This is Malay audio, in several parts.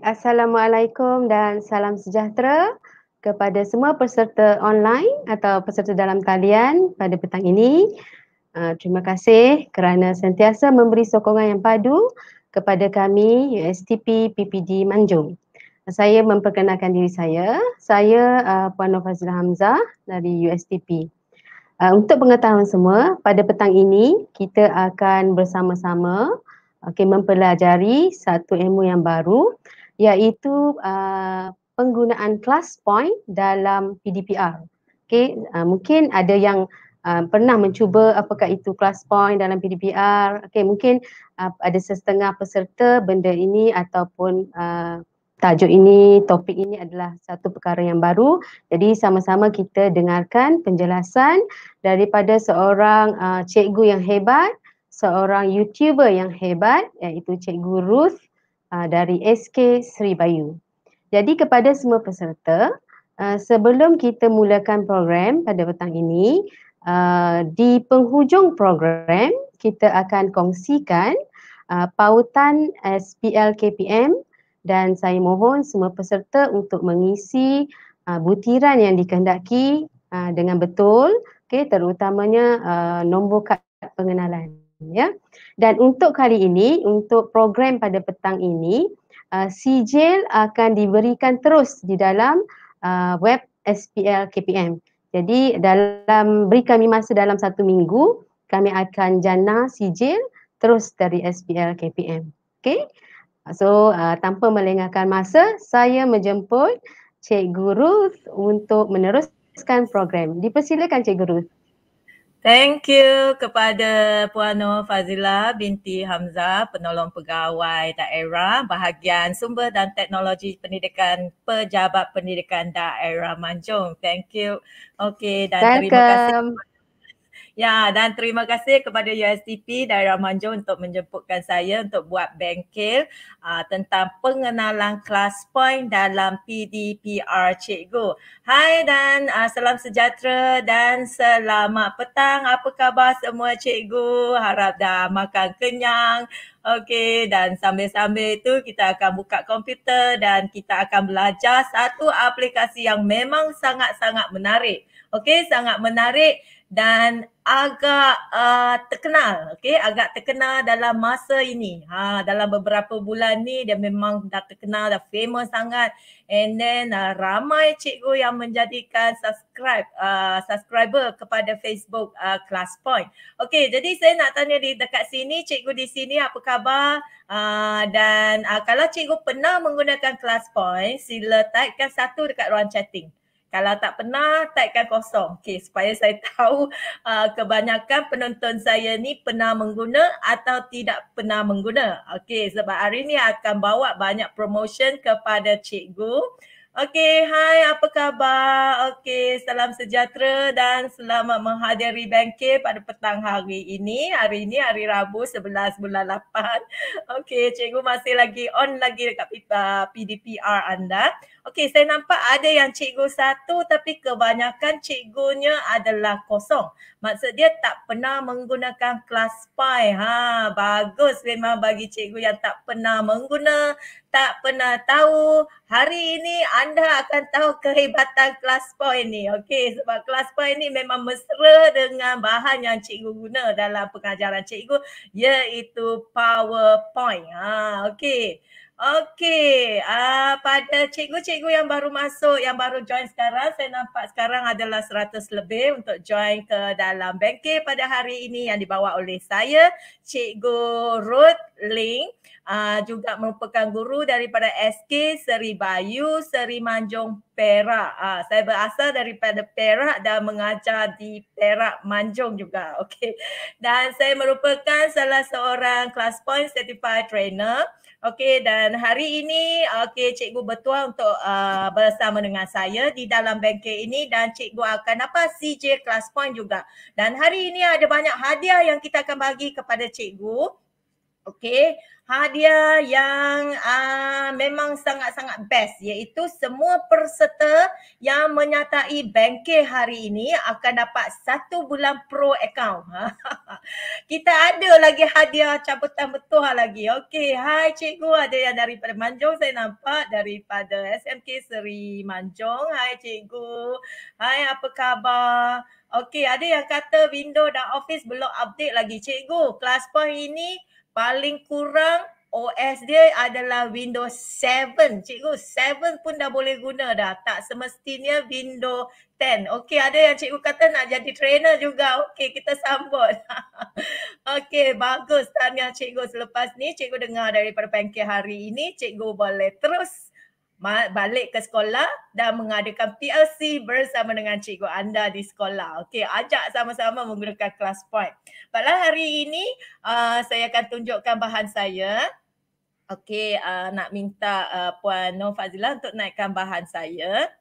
Assalamualaikum dan salam sejahtera kepada semua peserta online atau peserta dalam talian pada petang ini. Uh, terima kasih kerana sentiasa memberi sokongan yang padu kepada kami USTP PPD Manjung. Saya memperkenalkan diri saya, saya uh, Puan Fazila Hamzah dari USTP. Uh, ah, untuk pengetahuan semua, pada petang ini kita akan bersama-sama okay, mempelajari satu ilmu yang baru iaitu uh, penggunaan class point dalam PDPR. Okay, uh, mungkin ada yang uh, pernah mencuba apakah itu class point dalam PDPR. Okay, mungkin uh, ada setengah peserta benda ini ataupun uh, tajuk ini, topik ini adalah satu perkara yang baru. Jadi sama-sama kita dengarkan penjelasan daripada seorang uh, cikgu yang hebat, seorang YouTuber yang hebat iaitu Cikgu Ruth Ah, dari SK Sri Bayu. Jadi kepada semua peserta, ah, sebelum kita mulakan program pada petang ini, ah, di penghujung program kita akan kongsikan pautan SPL KPM dan saya mohon semua peserta untuk mengisi butiran yang dikehendaki dengan betul, okay, terutamanya nombor kad pengenalan ya. Dan untuk kali ini, untuk program pada petang ini, uh, sijil akan diberikan terus di dalam uh, web SPL KPM. Jadi dalam beri kami masa dalam satu minggu, kami akan jana sijil terus dari SPL KPM. Okay? So uh, tanpa melengahkan masa, saya menjemput Cikgu Ruth untuk meneruskan program. Dipersilakan Cikgu Ruth. Thank you kepada Puan Nur Fazila binti Hamzah, penolong pegawai daerah bahagian sumber dan teknologi pendidikan pejabat pendidikan daerah Manjung. Thank you. Okay, dan Welcome. terima kasih. Ya, dan terima kasih kepada USDP dari Ramanjo untuk menjemputkan saya untuk buat bengkel uh, tentang pengenalan Class point dalam PDPR Cikgu. Hai dan uh, salam sejahtera dan selamat petang. Apa khabar semua Cikgu? Harap dah makan kenyang. Okey, dan sambil-sambil itu kita akan buka komputer dan kita akan belajar satu aplikasi yang memang sangat-sangat menarik. Okey, sangat menarik. Okay, sangat menarik dan agak uh, terkenal okey agak terkenal dalam masa ini ha dalam beberapa bulan ni dia memang dah terkenal dah famous sangat and then uh, ramai cikgu yang menjadikan subscribe uh, subscriber kepada Facebook uh, class point okey jadi saya nak tanya di dekat sini cikgu di sini apa khabar uh, dan uh, kalau cikgu pernah menggunakan class point sila tagkan satu dekat ruang chatting kalau tak pernah, tagkan kosong. Okay, supaya saya tahu uh, kebanyakan penonton saya ni pernah mengguna atau tidak pernah mengguna. Okay, sebab hari ni akan bawa banyak promotion kepada cikgu. Okay, hai apa khabar? Okay, salam sejahtera dan selamat menghadiri bengkel pada petang hari ini. Hari ini hari Rabu 11 bulan 8. Okay, cikgu masih lagi on lagi dekat PDPR uh, anda. Okey, saya nampak ada yang cikgu satu tapi kebanyakan cikgunya adalah kosong. Maksud dia tak pernah menggunakan kelas PI. Ha, bagus memang bagi cikgu yang tak pernah mengguna, tak pernah tahu. Hari ini anda akan tahu kehebatan kelas PI ni. Okey, sebab kelas PI ni memang mesra dengan bahan yang cikgu guna dalam pengajaran cikgu iaitu PowerPoint. Ha, okey. Okey, uh, pada cikgu-cikgu yang baru masuk, yang baru join sekarang, saya nampak sekarang adalah 100 lebih untuk join ke dalam bengkel pada hari ini yang dibawa oleh saya, Cikgu Ruth Ling. Uh, juga merupakan guru daripada SK Seri Bayu, Seri Manjung, Perak. Uh, saya berasal daripada Perak dan mengajar di Perak Manjung juga. Okay. Dan saya merupakan salah seorang class point certified trainer. Okey dan hari ini okey cikgu bertuah untuk uh, bersama dengan saya di dalam bengkel ini dan cikgu akan apa CJ class point juga. Dan hari ini ada banyak hadiah yang kita akan bagi kepada cikgu okay hadiah yang uh, memang sangat-sangat best iaitu semua peserta yang menyatai bankir hari ini akan dapat satu bulan pro account. Kita ada lagi hadiah cabutan betul lagi. Okey, hai cikgu ada yang daripada Manjong saya nampak daripada SMK Seri Manjong. Hai cikgu. Hai apa khabar? Okey, ada yang kata window dan office belum update lagi. Cikgu, kelas pun ini paling kurang OS dia adalah Windows 7. Cikgu 7 pun dah boleh guna dah. Tak semestinya Windows 10. Okey, ada yang cikgu kata nak jadi trainer juga. Okey, kita sambut. Okey, bagus. Tanya cikgu selepas ni cikgu dengar daripada pengkir hari ini, cikgu boleh terus balik ke sekolah dan mengadakan PLC bersama dengan cikgu anda di sekolah. Okey, ajak sama-sama menggunakan kelas point. Baiklah hari ini uh, saya akan tunjukkan bahan saya. Okey, uh, nak minta uh, Puan Nur Fazila untuk naikkan bahan saya.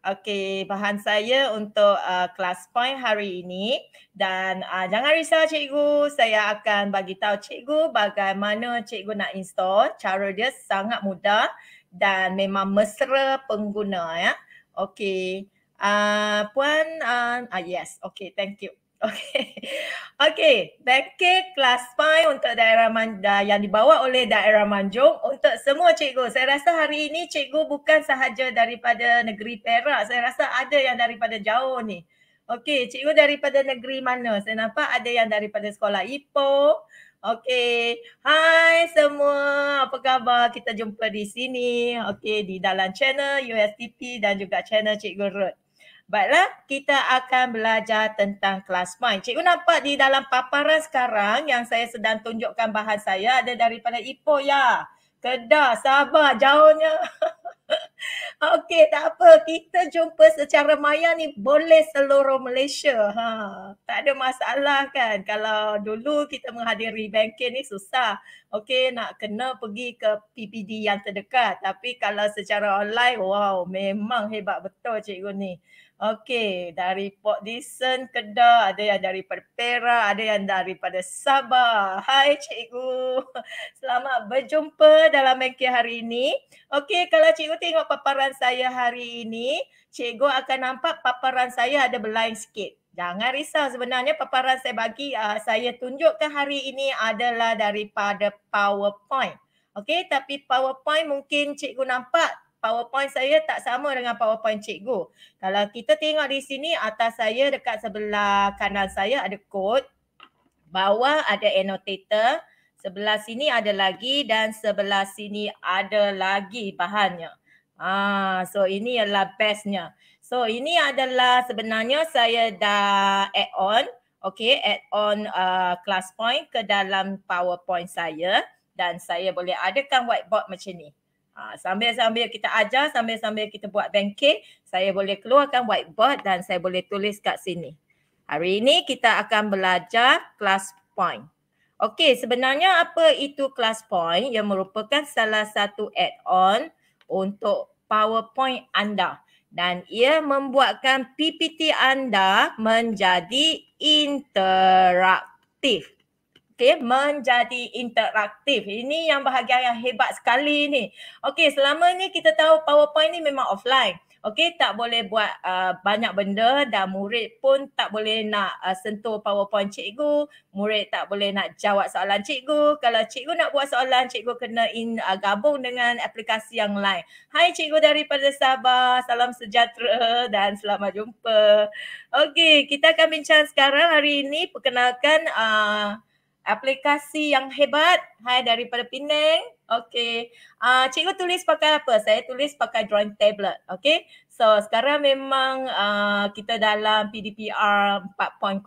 Okey, bahan saya untuk uh, kelas point hari ini dan uh, jangan risau cikgu, saya akan bagi tahu cikgu bagaimana cikgu nak install. Cara dia sangat mudah dan memang mesra pengguna ya. Okey. Uh, puan ah uh, uh, yes. Okey, thank you. Okey. Okey, thank you kelas 5 untuk daerah Man, yang dibawa oleh daerah Manjung untuk semua cikgu. Saya rasa hari ini cikgu bukan sahaja daripada negeri Perak. Saya rasa ada yang daripada jauh ni. Okey, cikgu daripada negeri mana? Saya nampak ada yang daripada sekolah Ipoh, Okey. Hai semua. Apa khabar? Kita jumpa di sini. Okey, di dalam channel USTP dan juga channel Cikgu Ruth. Baiklah, kita akan belajar tentang kelas main. Cikgu nampak di dalam paparan sekarang yang saya sedang tunjukkan bahan saya ada daripada Ipoh ya. Kedah, Sabah, jauhnya. Okey, tak apa. Kita jumpa secara maya ni boleh seluruh Malaysia. Ha, tak ada masalah kan. Kalau dulu kita menghadiri banking ni susah. Okey, nak kena pergi ke PPD yang terdekat. Tapi kalau secara online, wow, memang hebat betul cikgu ni. Okey, dari Port Dickson, Kedah, ada yang dari Perak, ada yang daripada Sabah. Hai cikgu. Selamat berjumpa dalam MK hari ini. Okey, kalau cikgu tengok paparan saya hari ini, cikgu akan nampak paparan saya ada berlain sikit. Jangan risau sebenarnya paparan saya bagi, uh, saya tunjukkan hari ini adalah daripada PowerPoint. Okey, tapi PowerPoint mungkin cikgu nampak PowerPoint saya tak sama dengan PowerPoint cikgu. Kalau kita tengok di sini atas saya dekat sebelah kanal saya ada code. Bawah ada annotator. Sebelah sini ada lagi dan sebelah sini ada lagi bahannya. Ah, so ini ialah bestnya. So ini adalah sebenarnya saya dah add on. Okay, add on uh, class point ke dalam PowerPoint saya. Dan saya boleh adakan whiteboard macam ni. Ha, sambil-sambil kita ajar, sambil-sambil kita buat banking, saya boleh keluarkan whiteboard dan saya boleh tulis kat sini. Hari ini kita akan belajar class point. Okey, sebenarnya apa itu class point? Yang merupakan salah satu add-on untuk PowerPoint anda dan ia membuatkan PPT anda menjadi interaktif. Okey, menjadi interaktif. Ini yang bahagia yang hebat sekali ni. Okey, selama ni kita tahu PowerPoint ni memang offline. Okey, tak boleh buat uh, banyak benda dan murid pun tak boleh nak uh, sentuh PowerPoint cikgu. Murid tak boleh nak jawab soalan cikgu. Kalau cikgu nak buat soalan, cikgu kena in, uh, gabung dengan aplikasi yang lain. Hai cikgu daripada Sabah, salam sejahtera dan selamat jumpa. Okey, kita akan bincang sekarang hari ini perkenalkan uh, aplikasi yang hebat. Hai daripada Penang. Okey. Uh, cikgu tulis pakai apa? Saya tulis pakai drawing tablet. Okey. So sekarang memang uh, kita dalam PDPR 4.0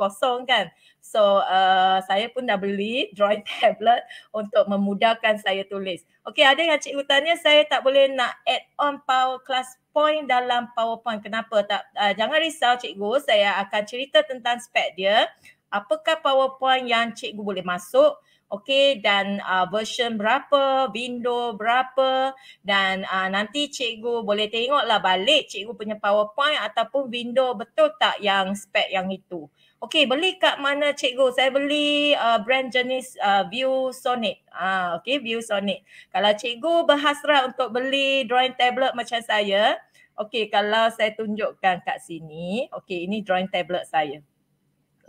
kan. So uh, saya pun dah beli drawing tablet untuk memudahkan saya tulis. Okey. ada yang cikgu tanya saya tak boleh nak add on power class point dalam PowerPoint. Kenapa tak? Uh, jangan risau cikgu. Saya akan cerita tentang spek dia apakah powerpoint yang cikgu boleh masuk okey dan uh, version berapa window berapa dan uh, nanti cikgu boleh tengoklah balik cikgu punya powerpoint ataupun window betul tak yang spec yang itu okey beli kat mana cikgu saya beli uh, brand jenis uh, view sonic uh, okey view sonic kalau cikgu berhasrat untuk beli drawing tablet macam saya Okey, kalau saya tunjukkan kat sini. Okey, ini drawing tablet saya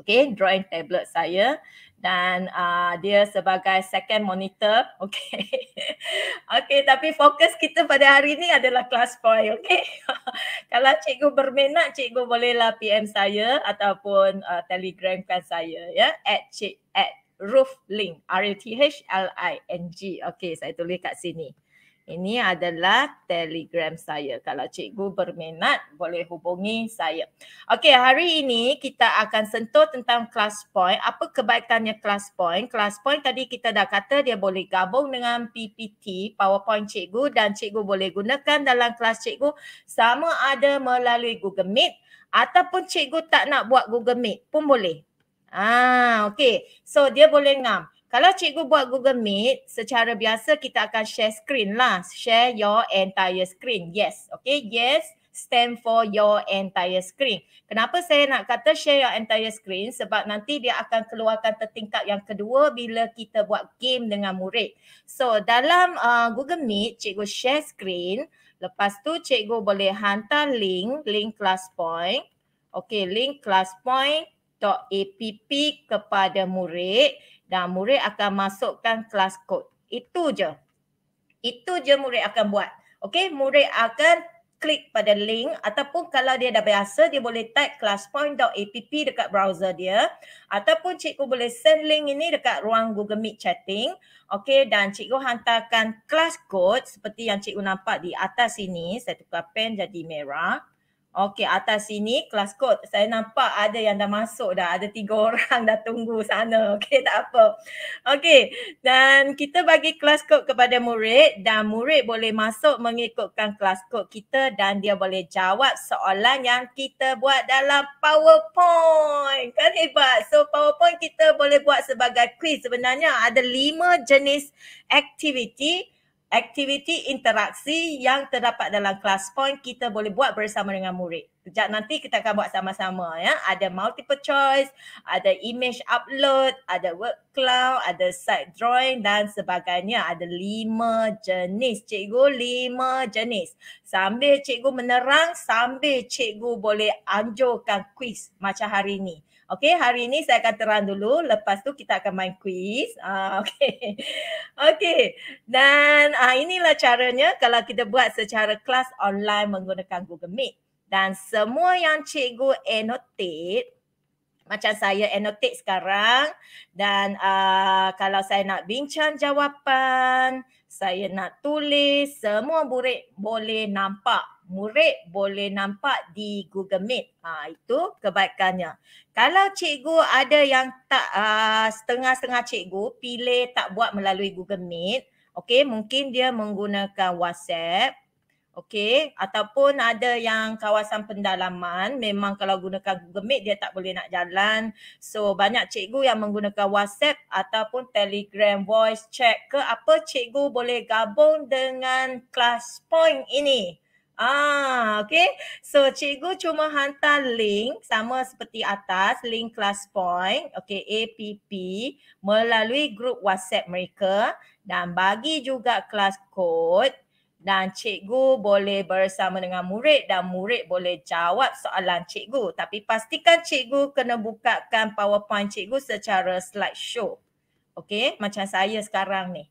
okay drawing tablet saya dan uh, dia sebagai second monitor okay okay tapi fokus kita pada hari ini adalah class poi okay kalau cikgu berminat cikgu bolehlah PM saya ataupun uh, telegramkan saya ya at cik at Roof Link, R-U-T-H-L-I-N-G. Okay, saya tulis kat sini. Ini adalah telegram saya. Kalau cikgu berminat boleh hubungi saya. Okey hari ini kita akan sentuh tentang class point. Apa kebaikannya class point? Class point tadi kita dah kata dia boleh gabung dengan PPT, PowerPoint cikgu dan cikgu boleh gunakan dalam kelas cikgu sama ada melalui Google Meet ataupun cikgu tak nak buat Google Meet pun boleh. Ah, okey. So dia boleh ngam. Kalau cikgu buat Google Meet, secara biasa kita akan share screen lah. Share your entire screen. Yes. Okay. Yes stand for your entire screen. Kenapa saya nak kata share your entire screen? Sebab nanti dia akan keluarkan tertingkat yang kedua bila kita buat game dengan murid. So dalam uh, Google Meet, cikgu share screen. Lepas tu cikgu boleh hantar link, link class point. Okay, link class point, app kepada murid dan murid akan masukkan kelas kod. Itu je. Itu je murid akan buat. Okey, murid akan klik pada link ataupun kalau dia dah biasa dia boleh tag classpoint.app dekat browser dia ataupun cikgu boleh send link ini dekat ruang Google Meet chatting. Okey dan cikgu hantarkan class code seperti yang cikgu nampak di atas sini. Saya tukar pen jadi merah. Okey, atas sini kelas kod. Saya nampak ada yang dah masuk dah. Ada tiga orang dah tunggu sana. Okey, tak apa. Okey, dan kita bagi kelas kod kepada murid dan murid boleh masuk mengikutkan kelas kod kita dan dia boleh jawab soalan yang kita buat dalam PowerPoint. Kan hebat. So PowerPoint kita boleh buat sebagai quiz. Sebenarnya ada lima jenis aktiviti aktiviti interaksi yang terdapat dalam class point kita boleh buat bersama dengan murid. Sejak nanti kita akan buat sama-sama ya. Ada multiple choice, ada image upload, ada word cloud, ada site drawing dan sebagainya. Ada lima jenis cikgu, lima jenis. Sambil cikgu menerang, sambil cikgu boleh anjurkan quiz macam hari ini. Okey, hari ini saya akan terang dulu. Lepas tu kita akan main quiz. Ah, Okey. Okey. Dan ah, inilah caranya kalau kita buat secara kelas online menggunakan Google Meet. Dan semua yang cikgu annotate, macam saya annotate sekarang. Dan uh, kalau saya nak bincang jawapan, saya nak tulis semua murid boleh nampak murid boleh nampak di Google Meet. Ha, itu kebaikannya. Kalau cikgu ada yang tak ah, setengah-setengah uh, cikgu pilih tak buat melalui Google Meet, okay, mungkin dia menggunakan WhatsApp Okey, ataupun ada yang kawasan pendalaman memang kalau gunakan Google Meet dia tak boleh nak jalan. So banyak cikgu yang menggunakan WhatsApp ataupun Telegram voice chat ke apa cikgu boleh gabung dengan class point ini. Ah, okey. So cikgu cuma hantar link sama seperti atas, link class point, okey APP melalui grup WhatsApp mereka dan bagi juga class code dan cikgu boleh bersama dengan murid dan murid boleh jawab soalan cikgu tapi pastikan cikgu kena bukakan powerpoint cikgu secara slideshow okey macam saya sekarang ni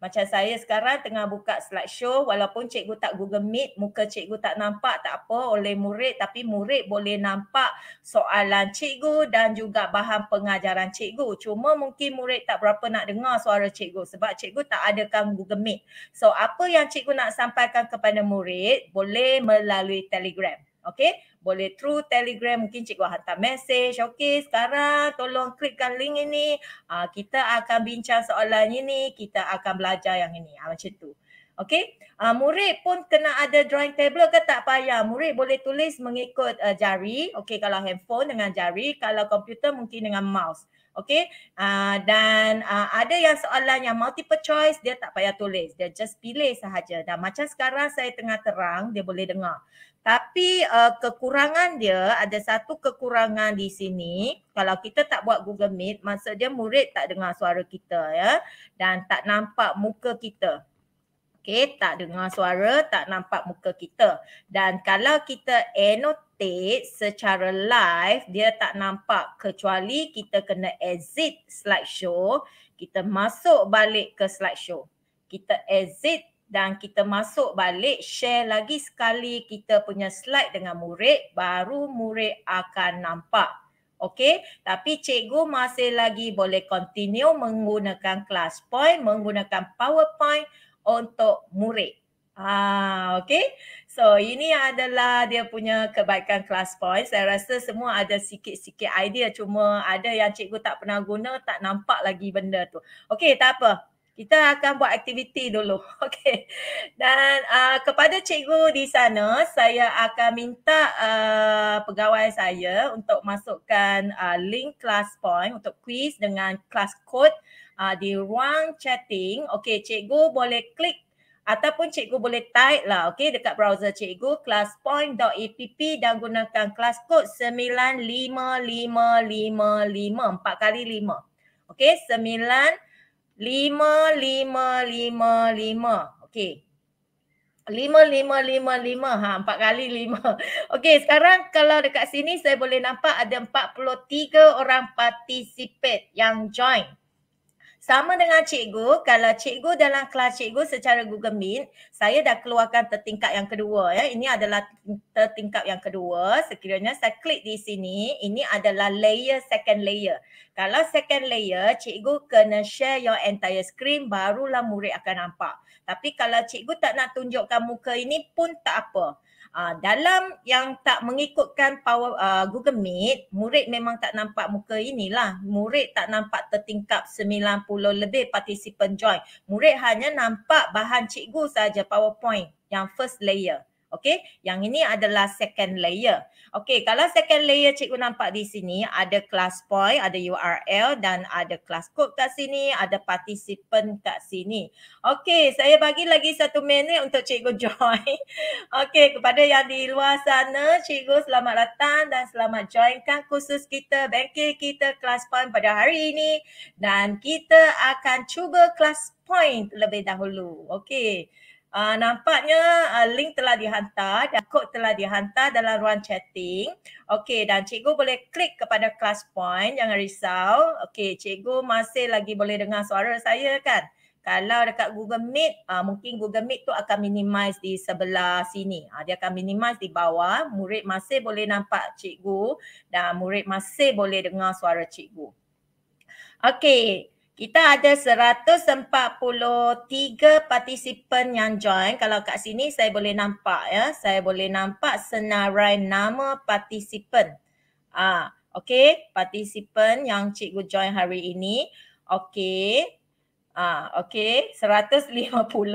macam saya sekarang tengah buka slide show, walaupun cikgu tak Google Meet, muka cikgu tak nampak tak apa oleh murid tapi murid boleh nampak soalan cikgu dan juga bahan pengajaran cikgu. Cuma mungkin murid tak berapa nak dengar suara cikgu sebab cikgu tak adakan Google Meet. So apa yang cikgu nak sampaikan kepada murid boleh melalui Telegram. Okay boleh through telegram mungkin cikgu hantar message okay sekarang tolong klikkan link ini uh, kita akan bincang soalan ini kita akan belajar yang ini uh, macam tu okay uh, ah, murid pun kena ada drawing table ke tak payah murid boleh tulis mengikut uh, jari okay kalau handphone dengan jari kalau komputer mungkin dengan mouse Okay, uh, dan uh, ada yang soalan yang multiple choice, dia tak payah tulis. Dia just pilih sahaja. Dan macam sekarang saya tengah terang, dia boleh dengar. Tapi uh, kekurangan dia, ada satu kekurangan di sini. Kalau kita tak buat Google Meet, masa dia murid tak dengar suara kita ya. Dan tak nampak muka kita. Okay, tak dengar suara, tak nampak muka kita. Dan kalau kita annotate secara live, dia tak nampak kecuali kita kena exit slideshow. Kita masuk balik ke slideshow. Kita exit dan kita masuk balik share lagi sekali kita punya slide dengan murid baru murid akan nampak okey tapi cikgu masih lagi boleh continue menggunakan class point menggunakan powerpoint untuk murid ah okey so ini adalah dia punya kebaikan class point saya rasa semua ada sikit-sikit idea cuma ada yang cikgu tak pernah guna tak nampak lagi benda tu okey tak apa kita akan buat aktiviti dulu. Okey. Dan uh, kepada cikgu di sana, saya akan minta uh, pegawai saya untuk masukkan uh, link class point untuk quiz dengan class code uh, di ruang chatting. Okey, cikgu boleh klik ataupun cikgu boleh type lah okey dekat browser cikgu classpoint.app dan gunakan class code 95555 empat kali lima, Okey, 9 Lima, lima, lima, lima. Okey. Lima, lima, lima, lima. Ha, empat kali lima. Okey, sekarang kalau dekat sini saya boleh nampak ada empat puluh tiga orang participate yang join. Sama dengan cikgu, kalau cikgu dalam kelas cikgu secara Google Meet, saya dah keluarkan tertingkat yang kedua. Ya. Ini adalah tertingkat yang kedua. Sekiranya saya klik di sini, ini adalah layer second layer. Kalau second layer, cikgu kena share your entire screen, barulah murid akan nampak. Tapi kalau cikgu tak nak tunjukkan muka ini pun tak apa. Uh, dalam yang tak mengikutkan power uh, Google Meet, murid memang tak nampak muka inilah. Murid tak nampak tertingkap 90 lebih participant join. Murid hanya nampak bahan cikgu saja PowerPoint yang first layer. Okey, yang ini adalah second layer. Okey, kalau second layer cikgu nampak di sini ada class point, ada URL dan ada class code kat sini, ada participant kat sini. Okey, saya bagi lagi satu minit untuk cikgu join. Okey, kepada yang di luar sana, cikgu selamat datang dan selamat joinkan khusus kita, bengkel kita class point pada hari ini dan kita akan cuba class point lebih dahulu. Okey. Uh, nampaknya uh, link telah dihantar dan kod telah dihantar dalam ruang chatting. Okey dan cikgu boleh klik kepada class point. Jangan risau. Okey cikgu masih lagi boleh dengar suara saya kan. Kalau dekat Google Meet, uh, mungkin Google Meet tu akan minimize di sebelah sini. Uh, dia akan minimize di bawah. Murid masih boleh nampak cikgu dan murid masih boleh dengar suara cikgu. Okey. Kita ada 143 partisipan yang join. Kalau kat sini saya boleh nampak ya. Saya boleh nampak senarai nama partisipan. Ah, okay. Partisipan yang cikgu join hari ini. Okay. Ah, ha, okey, 150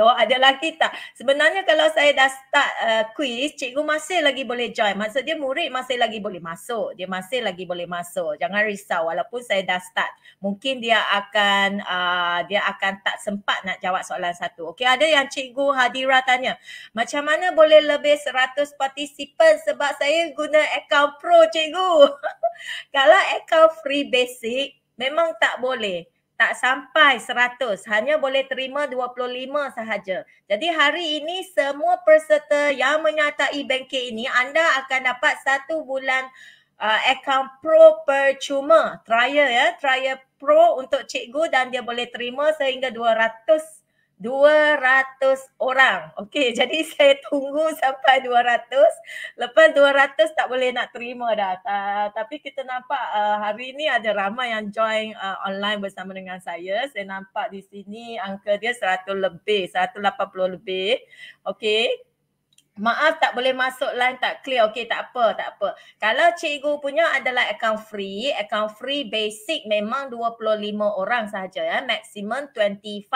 ada lagi tak? Sebenarnya kalau saya dah start uh, quiz, cikgu masih lagi boleh join. Maksud dia murid masih lagi boleh masuk. Dia masih lagi boleh masuk. Jangan risau walaupun saya dah start. Mungkin dia akan uh, dia akan tak sempat nak jawab soalan satu. Okay, ada yang cikgu Hadira tanya. Macam mana boleh lebih seratus participant sebab saya guna account pro cikgu. kalau account free basic, memang tak boleh tak sampai 100 hanya boleh terima 25 sahaja. Jadi hari ini semua peserta yang menyatai bengkel ini anda akan dapat satu bulan uh, account pro percuma trial ya, trial pro untuk cikgu dan dia boleh terima sehingga 200 200 orang. Okey, jadi saya tunggu sampai 200. Lepas 200 tak boleh nak terima dah. Uh, tapi kita nampak uh, hari ini ada ramai yang join uh, online bersama dengan saya. Saya nampak di sini angka dia 100 lebih, 180 lebih. Okey. Maaf tak boleh masuk line tak clear. Okey tak apa, tak apa. Kalau cikgu punya adalah account free, account free basic memang 25 orang sahaja ya, maximum 25.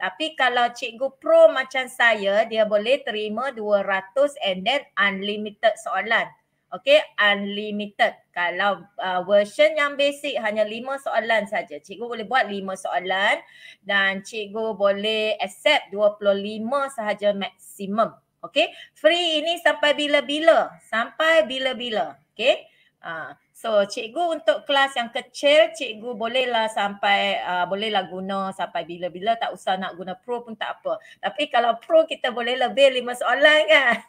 Tapi kalau cikgu pro macam saya, dia boleh terima 200 and then unlimited soalan. Okey, unlimited. Kalau uh, version yang basic hanya 5 soalan saja. Cikgu boleh buat 5 soalan dan cikgu boleh accept 25 sahaja maksimum. Okay. Free ini sampai bila-bila? Sampai bila-bila. Okay. Uh, ah, So cikgu untuk kelas yang kecil, cikgu bolehlah sampai, uh, bolehlah guna sampai bila-bila tak usah nak guna pro pun tak apa. Tapi kalau pro kita boleh lebih lima soalan kan?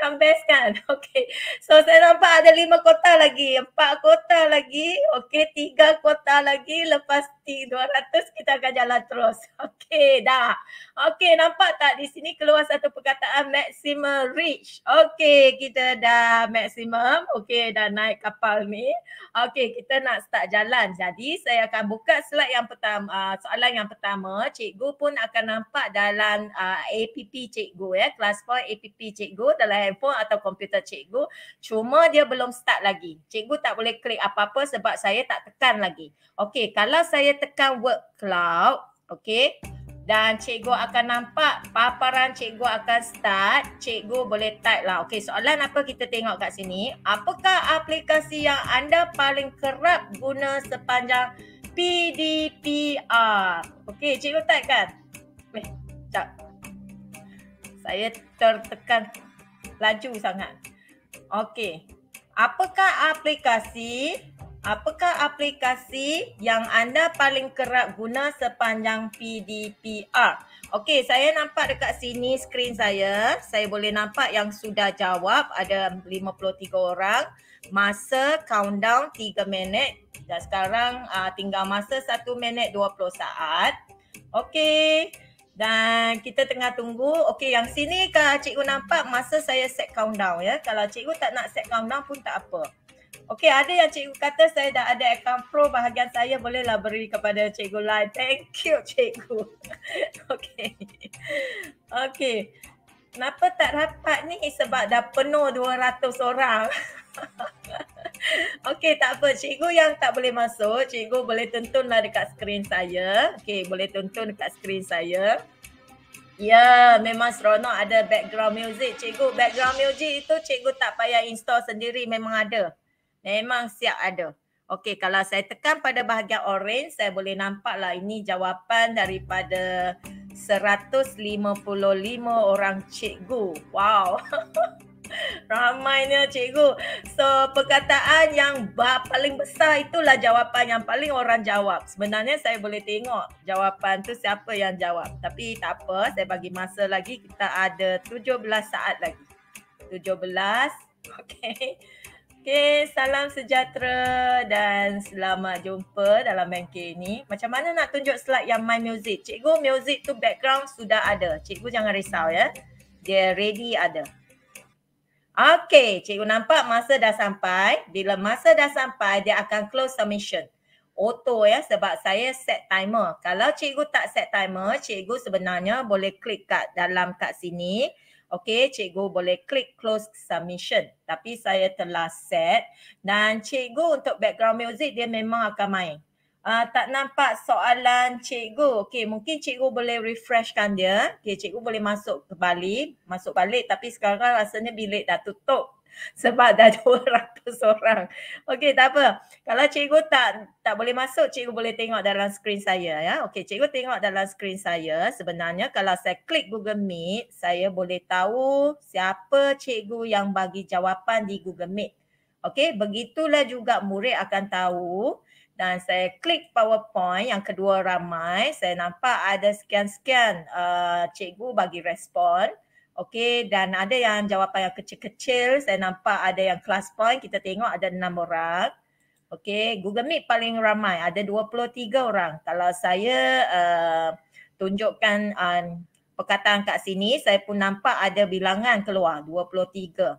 kan best kan? Okay. So saya nampak ada lima kota lagi, empat kota lagi, okay, tiga kota lagi. Lepas T200 kita akan jalan terus. Okay, dah. Okay, nampak tak di sini keluar satu perkataan maximum reach. Okay, kita dah maximum. Okay, dah naik kapal soal ni. Okey, kita nak start jalan. Jadi saya akan buka slide yang pertama, uh, soalan yang pertama. Cikgu pun akan nampak dalam uh, ah, APP cikgu ya, kelas Classpoint APP cikgu dalam handphone atau komputer cikgu. Cuma dia belum start lagi. Cikgu tak boleh klik apa-apa sebab saya tak tekan lagi. Okey, kalau saya tekan Word Cloud, okey. Dan cikgu akan nampak paparan cikgu akan start. Cikgu boleh type lah. Okey, soalan apa kita tengok kat sini? Apakah aplikasi yang anda paling kerap guna sepanjang PDPR? Okey, cikgu type kan? Eh, sekejap. Saya tertekan laju sangat. Okey. Apakah aplikasi Apakah aplikasi yang anda paling kerap guna sepanjang PDPR? Okey, saya nampak dekat sini skrin saya. Saya boleh nampak yang sudah jawab ada 53 orang. Masa countdown 3 minit dan sekarang uh, tinggal masa 1 minit 20 saat. Okey. Dan kita tengah tunggu. Okey, yang sini kalau cikgu nampak masa saya set countdown ya. Kalau cikgu tak nak set countdown pun tak apa. Okey, ada yang cikgu kata saya dah ada account pro bahagian saya bolehlah beri kepada cikgu lain. Thank you cikgu. Okey. Okey. Kenapa tak rapat ni? Sebab dah penuh 200 orang. Okey, tak apa. Cikgu yang tak boleh masuk, cikgu boleh tuntunlah dekat skrin saya. Okey, boleh tuntun dekat skrin saya. Ya, memang seronok ada background music. Cikgu, background music itu cikgu tak payah install sendiri, memang ada. Memang siap ada. Okey, kalau saya tekan pada bahagian orange, saya boleh nampaklah ini jawapan daripada 155 orang cikgu. Wow. Ramainya cikgu. So, perkataan yang paling besar itulah jawapan yang paling orang jawab. Sebenarnya saya boleh tengok jawapan tu siapa yang jawab. Tapi tak apa, saya bagi masa lagi. Kita ada 17 saat lagi. 17. Okey. Okay, salam sejahtera dan selamat jumpa dalam bengkel ini. Macam mana nak tunjuk slide yang my music? Cikgu, music tu background sudah ada. Cikgu jangan risau ya. Dia ready ada. Okay, cikgu nampak masa dah sampai. Bila masa dah sampai, dia akan close submission. Auto ya sebab saya set timer. Kalau cikgu tak set timer, cikgu sebenarnya boleh klik kat dalam kat sini. Okey, cikgu boleh klik close submission. Tapi saya telah set dan cikgu untuk background music dia memang akan main. Uh, tak nampak soalan cikgu. Okey, mungkin cikgu boleh refreshkan dia. Okey, cikgu boleh masuk kembali, masuk balik tapi sekarang rasanya bilik dah tutup sebab dah 200 orang. Okey, tak apa. Kalau cikgu tak tak boleh masuk, cikgu boleh tengok dalam skrin saya ya. Okey, cikgu tengok dalam skrin saya. Sebenarnya kalau saya klik Google Meet, saya boleh tahu siapa cikgu yang bagi jawapan di Google Meet. Okey, begitulah juga murid akan tahu dan saya klik PowerPoint yang kedua ramai, saya nampak ada sekian-sekian uh, cikgu bagi respon. Okey dan ada yang jawapan yang kecil-kecil. Saya nampak ada yang class point. Kita tengok ada enam orang. Okey Google Meet paling ramai. Ada 23 orang. Kalau saya uh, tunjukkan uh, perkataan kat sini saya pun nampak ada bilangan keluar 23.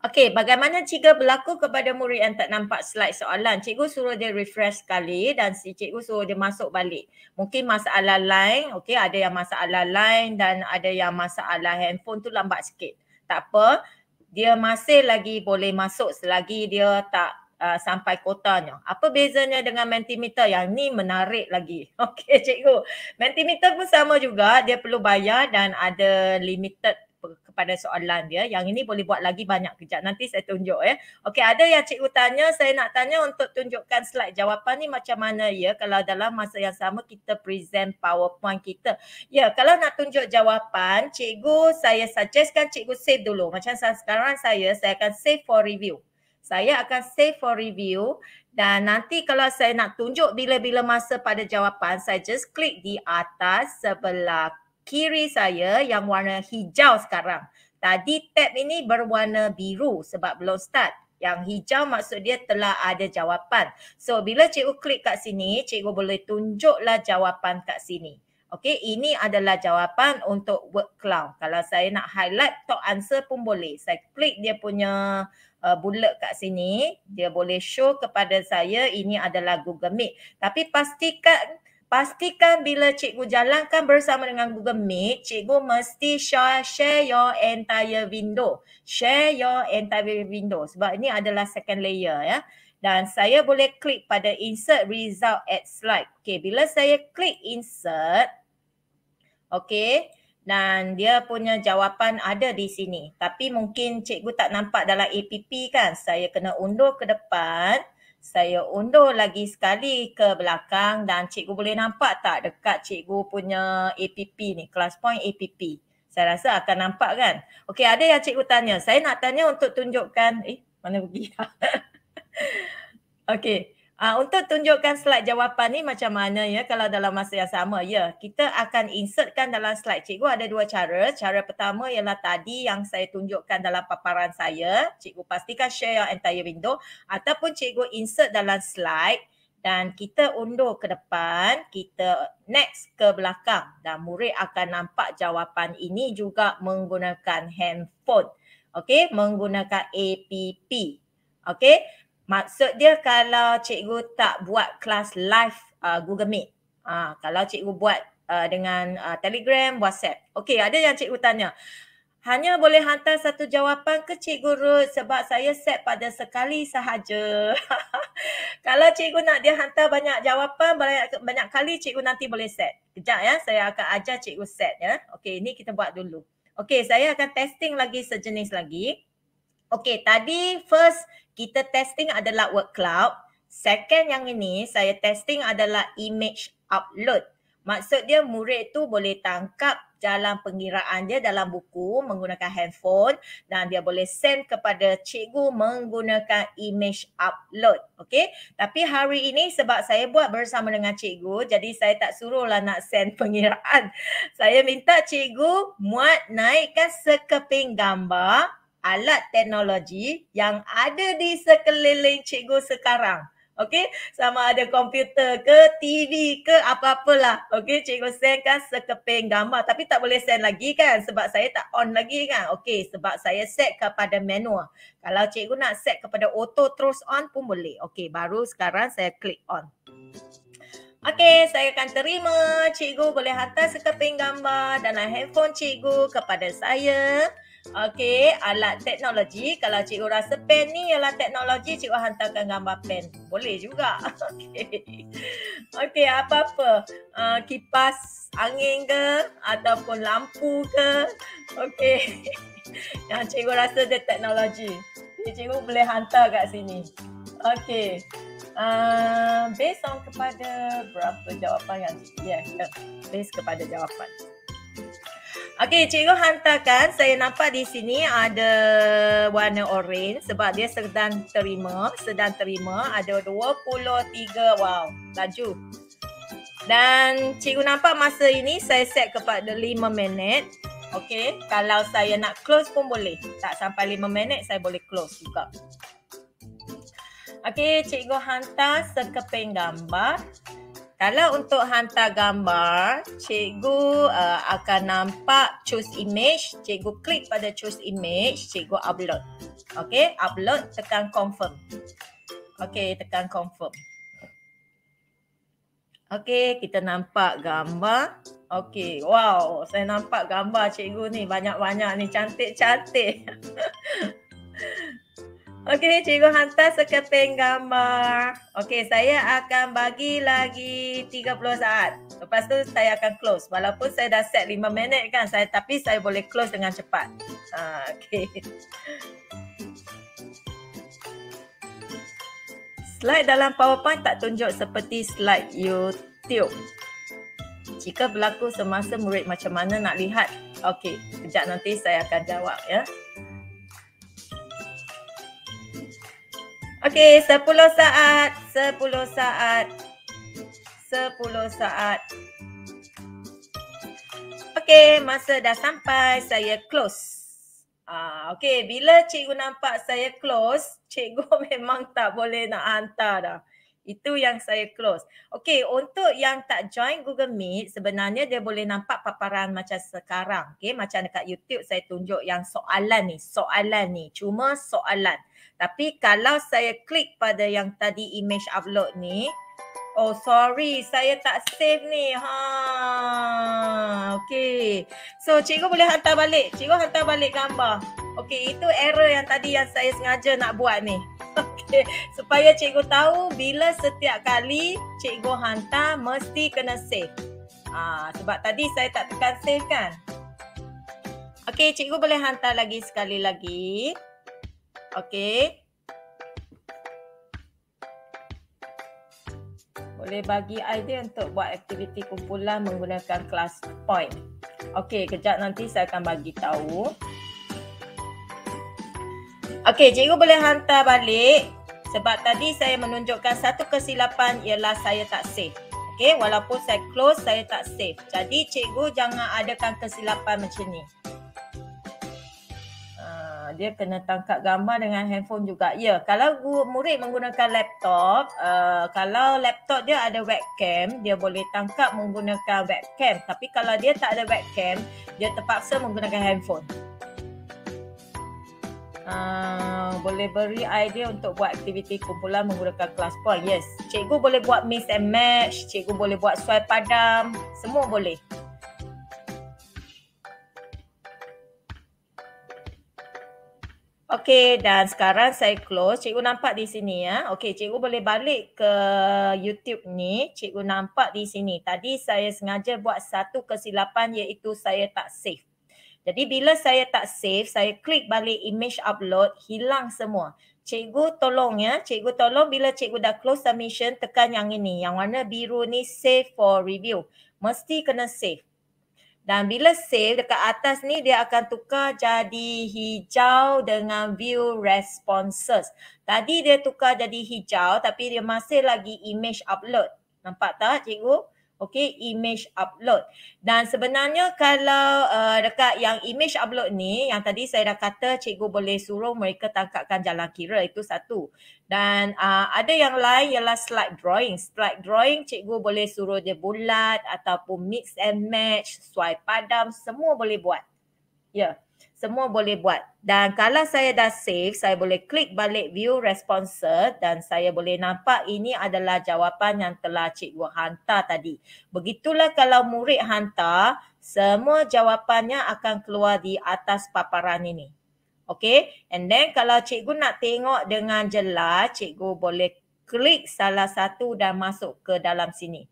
Okey, bagaimana cikgu berlaku kepada murid yang tak nampak slide soalan? Cikgu suruh dia refresh sekali dan si cikgu suruh dia masuk balik. Mungkin masalah line, okey, ada yang masalah line dan ada yang masalah handphone tu lambat sikit. Tak apa, dia masih lagi boleh masuk selagi dia tak uh, sampai kotanya. Apa bezanya dengan Mentimeter? Yang ni menarik lagi. Okey, cikgu. Mentimeter pun sama juga. Dia perlu bayar dan ada limited kepada soalan dia. Yang ini boleh buat lagi banyak kejap. Nanti saya tunjuk ya. Eh. Okey, ada yang cikgu tanya, saya nak tanya untuk tunjukkan slide jawapan ni macam mana ya kalau dalam masa yang sama kita present PowerPoint kita. Ya, kalau nak tunjuk jawapan, cikgu saya suggestkan cikgu save dulu. Macam sekarang saya, saya akan save for review. Saya akan save for review dan nanti kalau saya nak tunjuk bila-bila masa pada jawapan, saya just klik di atas sebelah kiri saya yang warna hijau sekarang. Tadi tab ini berwarna biru sebab belum start. Yang hijau maksud dia telah ada jawapan. So bila cikgu klik kat sini, cikgu boleh tunjuklah jawapan kat sini. Okey, ini adalah jawapan untuk word cloud. Kalau saya nak highlight top answer pun boleh. Saya klik dia punya uh, bullet kat sini. Dia boleh show kepada saya ini adalah Google Meet. Tapi pastikan Pastikan bila cikgu jalankan bersama dengan Google Meet, cikgu mesti share your entire window. Share your entire window sebab ini adalah second layer ya. Dan saya boleh klik pada insert result at slide. Okey, bila saya klik insert, okey, dan dia punya jawapan ada di sini. Tapi mungkin cikgu tak nampak dalam APP kan. Saya kena undur ke depan. Saya undur lagi sekali ke belakang dan cikgu boleh nampak tak dekat cikgu punya APP ni, class point APP. Saya rasa akan nampak kan. Okey, ada yang cikgu tanya. Saya nak tanya untuk tunjukkan, eh mana pergi? Okey. Uh, untuk tunjukkan slide jawapan ni macam mana ya kalau dalam masa yang sama. Ya, kita akan insertkan dalam slide cikgu ada dua cara. Cara pertama ialah tadi yang saya tunjukkan dalam paparan saya. Cikgu pastikan share your entire window ataupun cikgu insert dalam slide dan kita undur ke depan, kita next ke belakang dan murid akan nampak jawapan ini juga menggunakan handphone. Okey, menggunakan APP. Okey, Maksud dia kalau cikgu tak buat kelas live uh, Google Meet. Uh, kalau cikgu buat uh, dengan uh, Telegram, WhatsApp. Okey, ada yang cikgu tanya. Hanya boleh hantar satu jawapan ke cikgu Ruth sebab saya set pada sekali sahaja. kalau cikgu nak dia hantar banyak jawapan, banyak, banyak kali cikgu nanti boleh set. Kejap ya, saya akan ajar cikgu set ya. Okey, ini kita buat dulu. Okey, saya akan testing lagi sejenis lagi. Okey, tadi first kita testing adalah word cloud. Second yang ini saya testing adalah image upload. Maksud dia murid tu boleh tangkap dalam pengiraan dia dalam buku menggunakan handphone dan dia boleh send kepada cikgu menggunakan image upload. Okey. Tapi hari ini sebab saya buat bersama dengan cikgu jadi saya tak suruhlah nak send pengiraan. Saya minta cikgu muat naikkan sekeping gambar alat teknologi yang ada di sekeliling cikgu sekarang. Okey, sama ada komputer ke TV ke apa-apalah. Okey, cikgu send kan sekeping gambar tapi tak boleh send lagi kan sebab saya tak on lagi kan. Okey, sebab saya set kepada manual. Kalau cikgu nak set kepada auto terus on pun boleh. Okey, baru sekarang saya klik on. Okey, saya akan terima. Cikgu boleh hantar sekeping gambar dalam handphone cikgu kepada saya. Okey, alat teknologi. Kalau cikgu rasa pen ni ialah teknologi, cikgu hantarkan gambar pen. Boleh juga. Okey. Okay apa-apa. Uh, kipas angin ke ataupun lampu ke. Okey. Yang cikgu rasa dia teknologi. Jadi cikgu boleh hantar kat sini. Okey. Uh, based on kepada berapa jawapan yang yes, yeah, yeah. based kepada jawapan. Okey, cikgu hantarkan. Saya nampak di sini ada warna orange sebab dia sedang terima, sedang terima. Ada 23. Wow, laju. Dan cikgu nampak masa ini saya set kepada 5 minit. Okey, kalau saya nak close pun boleh. Tak sampai 5 minit saya boleh close juga. Okey, cikgu hantar sekeping gambar. Kalau untuk hantar gambar, cikgu uh, akan nampak choose image. Cikgu klik pada choose image, cikgu upload. Okay, upload, tekan confirm. Okay, tekan confirm. Okay, kita nampak gambar. Okay, wow, saya nampak gambar cikgu ni banyak-banyak ni, cantik-cantik. Okey, cikgu hantar sekeping gambar. Okey, saya akan bagi lagi 30 saat. Lepas tu saya akan close. Walaupun saya dah set 5 minit kan, saya tapi saya boleh close dengan cepat. Uh, Okey. Slide dalam PowerPoint tak tunjuk seperti slide YouTube. Jika berlaku semasa murid macam mana nak lihat? Okey, sekejap nanti saya akan jawab ya. Okey, 10 saat, 10 saat. 10 saat. Okey, masa dah sampai, saya close. Ah, okey, bila cikgu nampak saya close, cikgu memang tak boleh nak hantar dah. Itu yang saya close. Okey, untuk yang tak join Google Meet, sebenarnya dia boleh nampak paparan macam sekarang. Okey, macam dekat YouTube saya tunjuk yang soalan ni, soalan ni. Cuma soalan. Tapi kalau saya klik pada yang tadi image upload ni, oh sorry, saya tak save ni. Ha. Okay, So cikgu boleh hantar balik. Cikgu hantar balik gambar. Okay, itu error yang tadi yang saya sengaja nak buat ni. Okay, supaya cikgu tahu bila setiap kali cikgu hantar mesti kena save. Ha, sebab tadi saya tak tekan save kan? Okay, cikgu boleh hantar lagi sekali lagi. Okey. Boleh bagi idea untuk buat aktiviti kumpulan menggunakan kelas point. Okey, kejap nanti saya akan bagi tahu. Okey, cikgu boleh hantar balik sebab tadi saya menunjukkan satu kesilapan ialah saya tak save. Okey, walaupun saya close, saya tak save. Jadi cikgu jangan adakan kesilapan macam ni. Ah, dia kena tangkap gambar dengan handphone juga. Ya, kalau murid menggunakan laptop, uh, kalau laptop dia ada webcam, dia boleh tangkap menggunakan webcam. Tapi kalau dia tak ada webcam, dia terpaksa menggunakan handphone. Uh, boleh beri idea untuk buat aktiviti kumpulan menggunakan kelas Yes, cikgu boleh buat mix and match, cikgu boleh buat suai padam, semua boleh. Okey dan sekarang saya close. Cikgu nampak di sini ya. Okey cikgu boleh balik ke YouTube ni. Cikgu nampak di sini. Tadi saya sengaja buat satu kesilapan iaitu saya tak save. Jadi bila saya tak save, saya klik balik image upload, hilang semua. Cikgu tolong ya. Cikgu tolong bila cikgu dah close submission tekan yang ini. Yang warna biru ni save for review. Mesti kena save. Dan bila save dekat atas ni dia akan tukar jadi hijau dengan view responses. Tadi dia tukar jadi hijau tapi dia masih lagi image upload. Nampak tak cikgu? Uh, okay image upload dan sebenarnya kalau uh, dekat yang image upload ni yang tadi saya dah kata cikgu boleh suruh mereka tangkapkan jalan kira itu satu dan uh, ada yang lain ialah slide drawing slide drawing cikgu boleh suruh dia bulat ataupun mix and match swipe padam semua boleh buat ya yeah semua boleh buat. Dan kalau saya dah save, saya boleh klik balik view responses dan saya boleh nampak ini adalah jawapan yang telah cikgu hantar tadi. Begitulah kalau murid hantar, semua jawapannya akan keluar di atas paparan ini. Okay, and then kalau cikgu nak tengok dengan jelas, cikgu boleh klik salah satu dan masuk ke dalam sini.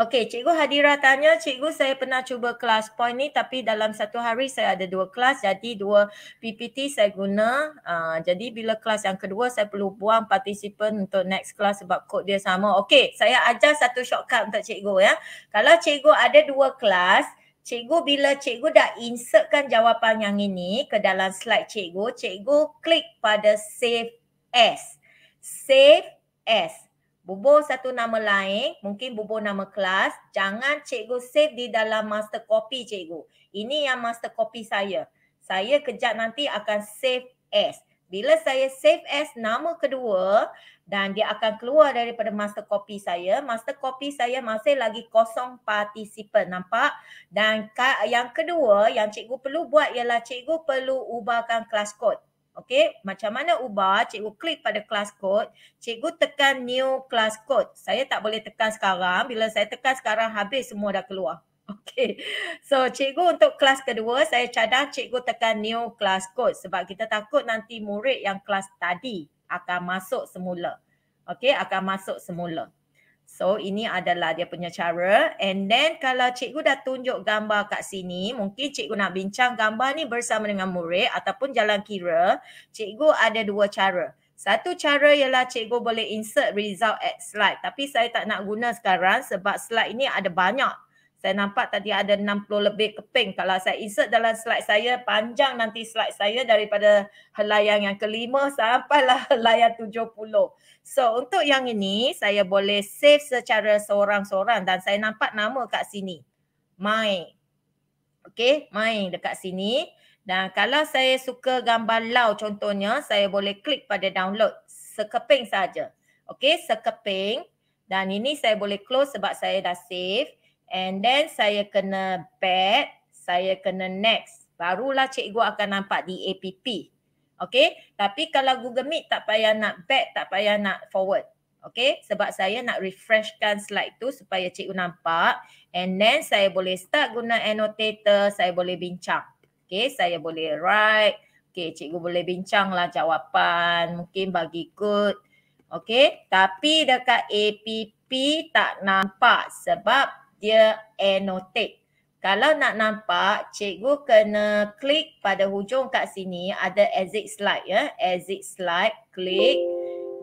Okey, cikgu Hadira tanya, cikgu saya pernah cuba kelas point ni tapi dalam satu hari saya ada dua kelas jadi dua PPT saya guna. Uh, jadi bila kelas yang kedua saya perlu buang participant untuk next kelas sebab kod dia sama. Okey, saya ajar satu shortcut untuk cikgu ya. Kalau cikgu ada dua kelas, cikgu bila cikgu dah insertkan jawapan yang ini ke dalam slide cikgu, cikgu klik pada save as. Save as. Bubuh satu nama lain, mungkin bubuh nama kelas. Jangan cikgu save di dalam master copy cikgu. Ini yang master copy saya. Saya kejap nanti akan save as. Bila saya save as nama kedua dan dia akan keluar daripada master copy saya. Master copy saya masih lagi kosong participant nampak? Dan yang kedua yang cikgu perlu buat ialah cikgu perlu ubahkan class code. Okey, macam mana ubah? Cikgu klik pada class code. Cikgu tekan new class code. Saya tak boleh tekan sekarang. Bila saya tekan sekarang habis semua dah keluar. Okey. So, cikgu untuk kelas kedua, saya cadang cikgu tekan new class code sebab kita takut nanti murid yang kelas tadi akan masuk semula. Okey, akan masuk semula. So ini adalah dia punya cara and then kalau cikgu dah tunjuk gambar kat sini mungkin cikgu nak bincang gambar ni bersama dengan murid ataupun jalan kira cikgu ada dua cara. Satu cara ialah cikgu boleh insert result at slide tapi saya tak nak guna sekarang sebab slide ini ada banyak saya nampak tadi ada 60 lebih keping. Kalau saya insert dalam slide saya, panjang nanti slide saya daripada helayang yang kelima sampailah helayang 70. So untuk yang ini, saya boleh save secara seorang-seorang dan saya nampak nama kat sini. Mai. Okay, Mai dekat sini. Dan kalau saya suka gambar lau contohnya, saya boleh klik pada download. Sekeping saja. Okay, sekeping. Dan ini saya boleh close sebab saya dah save. And then saya kena back, saya kena next. Barulah cikgu akan nampak di APP. Okay, tapi kalau Google Meet tak payah nak back, tak payah nak forward. Okay, sebab saya nak refreshkan slide tu supaya cikgu nampak. And then saya boleh start guna annotator, saya boleh bincang. Okay, saya boleh write. Okay, cikgu boleh bincang lah jawapan. Mungkin bagi good. Okay, tapi dekat APP tak nampak sebab dia annotate. Kalau nak nampak, cikgu kena klik pada hujung kat sini ada exit slide ya. Exit slide, klik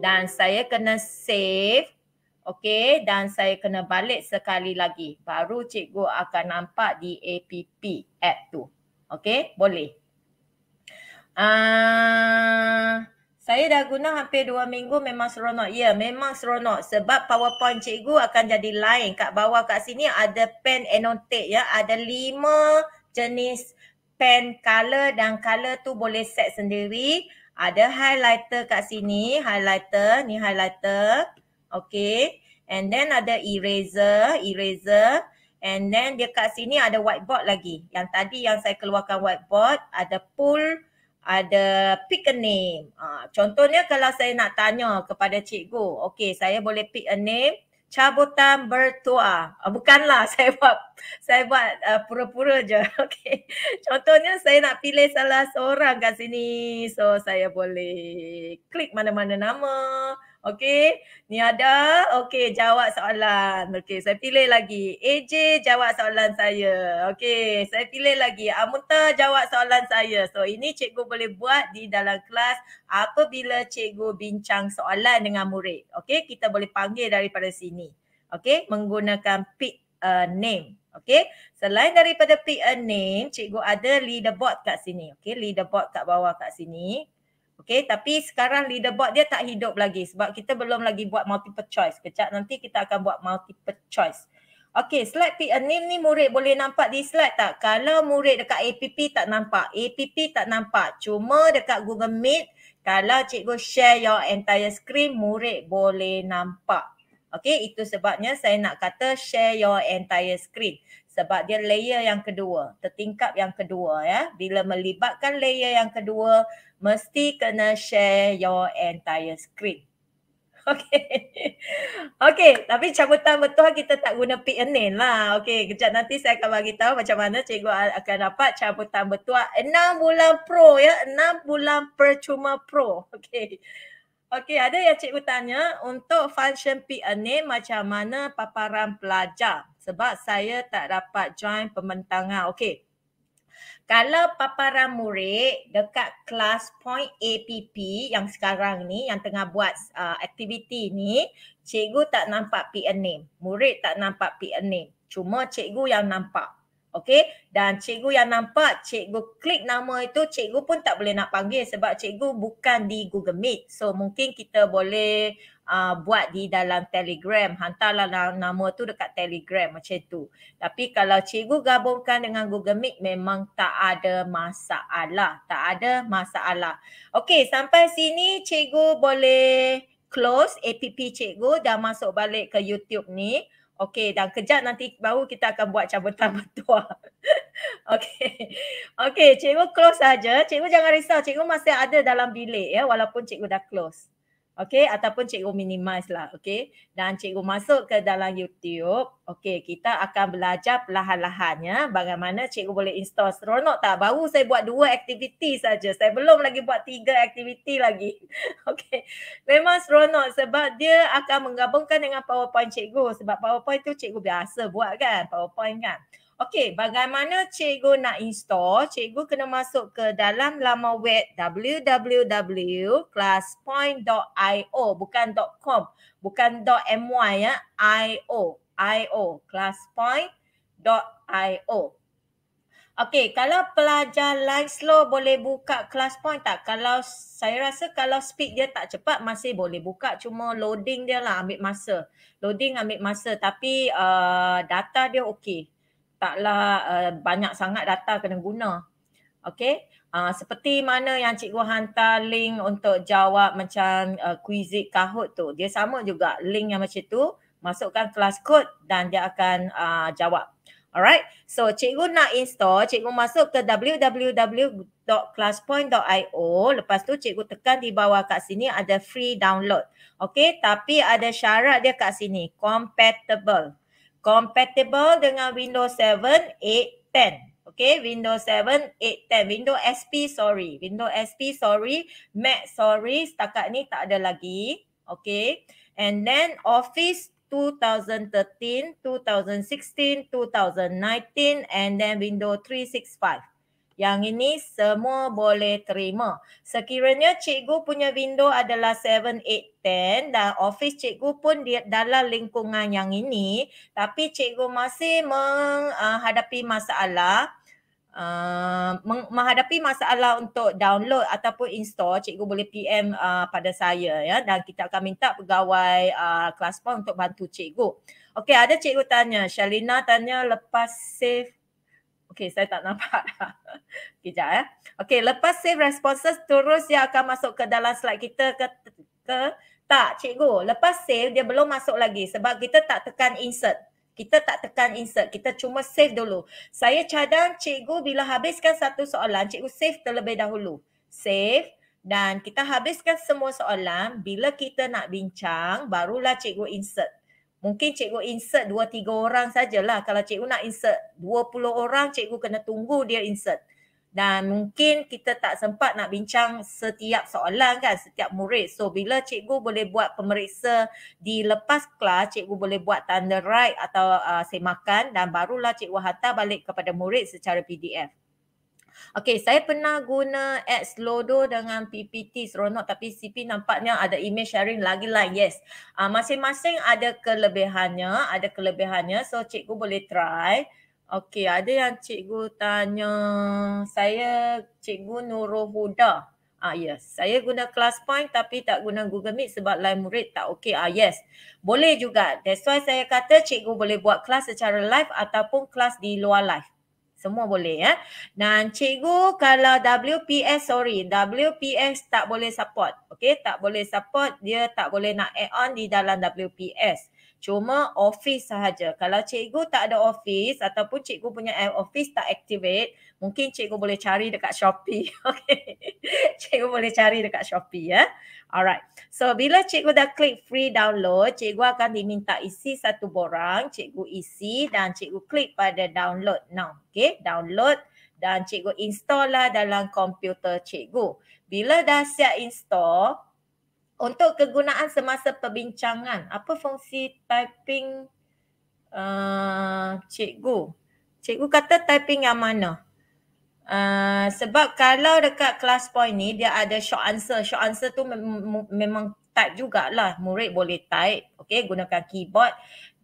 dan saya kena save. Okey, dan saya kena balik sekali lagi. Baru cikgu akan nampak di APP app tu. Okey, boleh. uh... Saya dah guna hampir dua minggu memang seronok. Ya, memang seronok sebab powerpoint cikgu akan jadi lain. Kat bawah kat sini ada pen annotate ya. Ada lima jenis pen color dan color tu boleh set sendiri. Ada highlighter kat sini. Highlighter, ni highlighter. Okay. And then ada eraser, eraser. And then dia kat sini ada whiteboard lagi. Yang tadi yang saya keluarkan whiteboard ada pull ada pick a name. Ha, contohnya kalau saya nak tanya kepada cikgu, okey saya boleh pick a name cabutan bertuah. Ah, ha, bukanlah saya buat saya buat uh, pura-pura je. Okey. Contohnya saya nak pilih salah seorang kat sini. So saya boleh klik mana-mana nama. Okey, ni ada. Okey, jawab soalan. Okey, saya pilih lagi. AJ jawab soalan saya. Okey, saya pilih lagi. Amuta jawab soalan saya. So, ini cikgu boleh buat di dalam kelas apabila cikgu bincang soalan dengan murid. Okey, kita boleh panggil daripada sini. Okey, menggunakan pick a name. Okey, selain daripada pick a name, cikgu ada leaderboard kat sini. Okey, leaderboard kat bawah kat sini. Okay, tapi sekarang leaderboard dia tak hidup lagi sebab kita belum lagi buat multiple choice. Kejap nanti kita akan buat multiple choice. Okay, slide P. Anim eh, ni murid boleh nampak di slide tak? Kalau murid dekat APP tak nampak. APP tak nampak. Cuma dekat Google Meet, kalau cikgu share your entire screen, murid boleh nampak. Okay, itu sebabnya saya nak kata share your entire screen sebab dia layer yang kedua, tertingkap yang kedua ya. Bila melibatkan layer yang kedua, mesti kena share your entire screen. Okay. Okay, tapi cabutan betul kita tak guna PNN lah. Okay, kejap nanti saya akan bagi tahu macam mana cikgu akan dapat cabutan betul. Enam bulan pro ya, enam bulan percuma pro. Okay. Okey, ada yang cikgu tanya untuk function P&A macam mana paparan pelajar sebab saya tak dapat join pembentangan. Okey. Kalau paparan murid dekat kelas point APP yang sekarang ni yang tengah buat uh, aktiviti ni, cikgu tak nampak P&A. Murid tak nampak P&A. Cuma cikgu yang nampak. Okey dan cikgu yang nampak cikgu klik nama itu cikgu pun tak boleh nak panggil sebab cikgu bukan di Google Meet. So mungkin kita boleh uh, buat di dalam Telegram. Hantarlah nama tu dekat Telegram macam tu. Tapi kalau cikgu gabungkan dengan Google Meet memang tak ada masalah. Tak ada masalah. Okey sampai sini cikgu boleh close APP cikgu dan masuk balik ke YouTube ni. Okey, dan kejap nanti baru kita akan buat cabutan bertuah. Hmm. Okey. Okey, cikgu close saja. Cikgu jangan risau. Cikgu masih ada dalam bilik ya walaupun cikgu dah close. Okay, ataupun cikgu minimize lah. Okay, dan cikgu masuk ke dalam YouTube. Okay, kita akan belajar perlahan-lahan ya. Bagaimana cikgu boleh install. Seronok tak? Baru saya buat dua aktiviti saja. Saya belum lagi buat tiga aktiviti lagi. Okay, memang seronok sebab dia akan menggabungkan dengan PowerPoint cikgu. Sebab PowerPoint tu cikgu biasa buat kan? PowerPoint kan? Okey, bagaimana cikgu nak install? Cikgu kena masuk ke dalam laman web www.classpoint.io bukan .com, bukan .my ya, .io, .io, classpoint.io. Okey, kalau pelajar live slow boleh buka class point tak? Kalau saya rasa kalau speed dia tak cepat masih boleh buka. Cuma loading dia lah ambil masa. Loading ambil masa tapi uh, data dia okey taklah uh, banyak sangat data kena guna. Okey. Uh, seperti mana yang cikgu hantar link untuk jawab macam uh, eh, Quizit Kahoot tu. Dia sama juga link yang macam tu. Masukkan kelas kod dan dia akan uh, jawab. Alright. So cikgu nak install, cikgu masuk ke www.classpoint.io. Lepas tu cikgu tekan di bawah kat sini ada free download. Okey, tapi ada syarat dia kat sini. Compatible compatible dengan Windows 7 8, 10. Okay, Windows 7 8, 10, Windows SP sorry. Windows SP sorry. Mac sorry. Setakat ni tak ada lagi. Okay. And then Office 2013, 2016, 2019 and then Windows 365. Yang ini semua boleh terima. Sekiranya cikgu punya window adalah 7, 8, 10 dan office cikgu pun di dalam lingkungan yang ini tapi cikgu masih menghadapi uh, masalah Uh, menghadapi masalah untuk download ataupun install cikgu boleh PM uh, pada saya ya dan kita akan minta pegawai uh, kelas pun untuk bantu cikgu. Okey ada cikgu tanya, Shalina tanya lepas save Okay, saya tak nampak. Kejap ya. Eh. Okay, lepas save responses terus dia akan masuk ke dalam slide kita ke, ke tak cikgu. Lepas save dia belum masuk lagi sebab kita tak tekan insert. Kita tak tekan insert. Kita cuma save dulu. Saya cadang cikgu bila habiskan satu soalan, cikgu save terlebih dahulu. Save dan kita habiskan semua soalan. Bila kita nak bincang, barulah cikgu insert. Mungkin cikgu insert dua tiga orang sajalah. Kalau cikgu nak insert dua puluh orang, cikgu kena tunggu dia insert. Dan mungkin kita tak sempat nak bincang setiap soalan kan, setiap murid. So bila cikgu boleh buat pemeriksa di lepas kelas, cikgu boleh buat tanda write atau uh, semakan dan barulah cikgu hantar balik kepada murid secara PDF. Okay, saya pernah guna ads Lodo dengan PPT seronok tapi CP nampaknya ada image sharing lagi lah. Yes, uh, masing-masing ada kelebihannya, ada kelebihannya. So, cikgu boleh try. Okay, ada yang cikgu tanya. Saya cikgu Nurul Huda. Ah uh, yes, saya guna class point tapi tak guna Google Meet sebab lain murid tak okay. Ah uh, yes, boleh juga. That's why saya kata cikgu boleh buat kelas secara live ataupun kelas di luar live. Semua boleh ya. Dan cikgu kalau WPS sorry, WPS tak boleh support. Okey, tak boleh support, dia tak boleh nak add on di dalam WPS cuma office sahaja. Kalau cikgu tak ada office ataupun cikgu punya office tak activate, mungkin cikgu boleh cari dekat Shopee. Okay. cikgu boleh cari dekat Shopee ya. Alright. So bila cikgu dah klik free download, cikgu akan diminta isi satu borang. Cikgu isi dan cikgu klik pada download now. Okay. Download dan cikgu install lah dalam komputer cikgu. Bila dah siap install, untuk kegunaan semasa perbincangan, apa fungsi typing uh, cikgu? Cikgu kata typing yang mana? Uh, sebab kalau dekat class point ni, dia ada short answer. Short answer tu mem- mem- memang type jugalah. Murid boleh type, okay, gunakan keyboard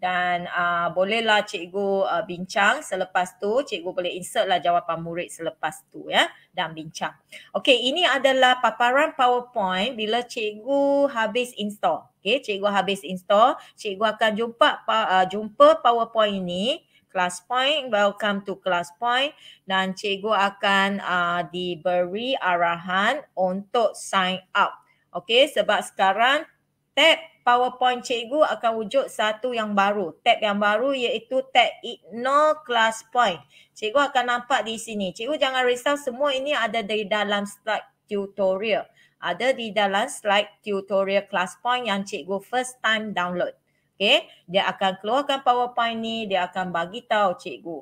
dan uh, bolehlah cikgu uh, bincang selepas tu cikgu boleh insert lah jawapan murid selepas tu ya dan bincang. Okey ini adalah paparan PowerPoint bila cikgu habis install. Okey cikgu habis install, cikgu akan jumpa uh, jumpa PowerPoint ini class point welcome to class point dan cikgu akan uh, diberi arahan untuk sign up. Okey sebab sekarang tap. PowerPoint cikgu akan wujud satu yang baru. Tab yang baru iaitu tab ignore class point. Cikgu akan nampak di sini. Cikgu jangan risau semua ini ada di dalam slide tutorial. Ada di dalam slide tutorial class point yang cikgu first time download. Okay. Dia akan keluarkan PowerPoint ni. Dia akan bagi tahu cikgu.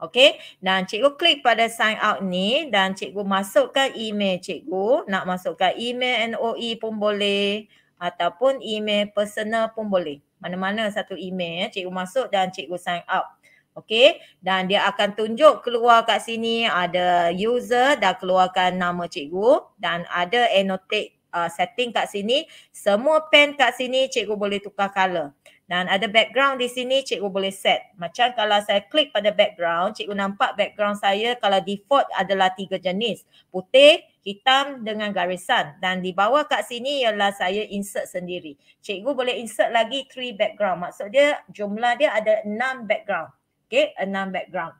Okay. Dan cikgu klik pada sign out ni. Dan cikgu masukkan email cikgu. Nak masukkan email NOE pun boleh ataupun email personal pun boleh. Mana-mana satu email ya, cikgu masuk dan cikgu sign up. Okey, dan dia akan tunjuk keluar kat sini ada user dah keluarkan nama cikgu dan ada annotate uh, setting kat sini. Semua pen kat sini cikgu boleh tukar color. Dan ada background di sini cikgu boleh set. Macam kalau saya klik pada background, cikgu nampak background saya kalau default adalah tiga jenis. Putih, hitam dengan garisan dan di bawah kat sini ialah saya insert sendiri. Cikgu boleh insert lagi three background. Maksud dia jumlah dia ada enam background. Okay, enam background.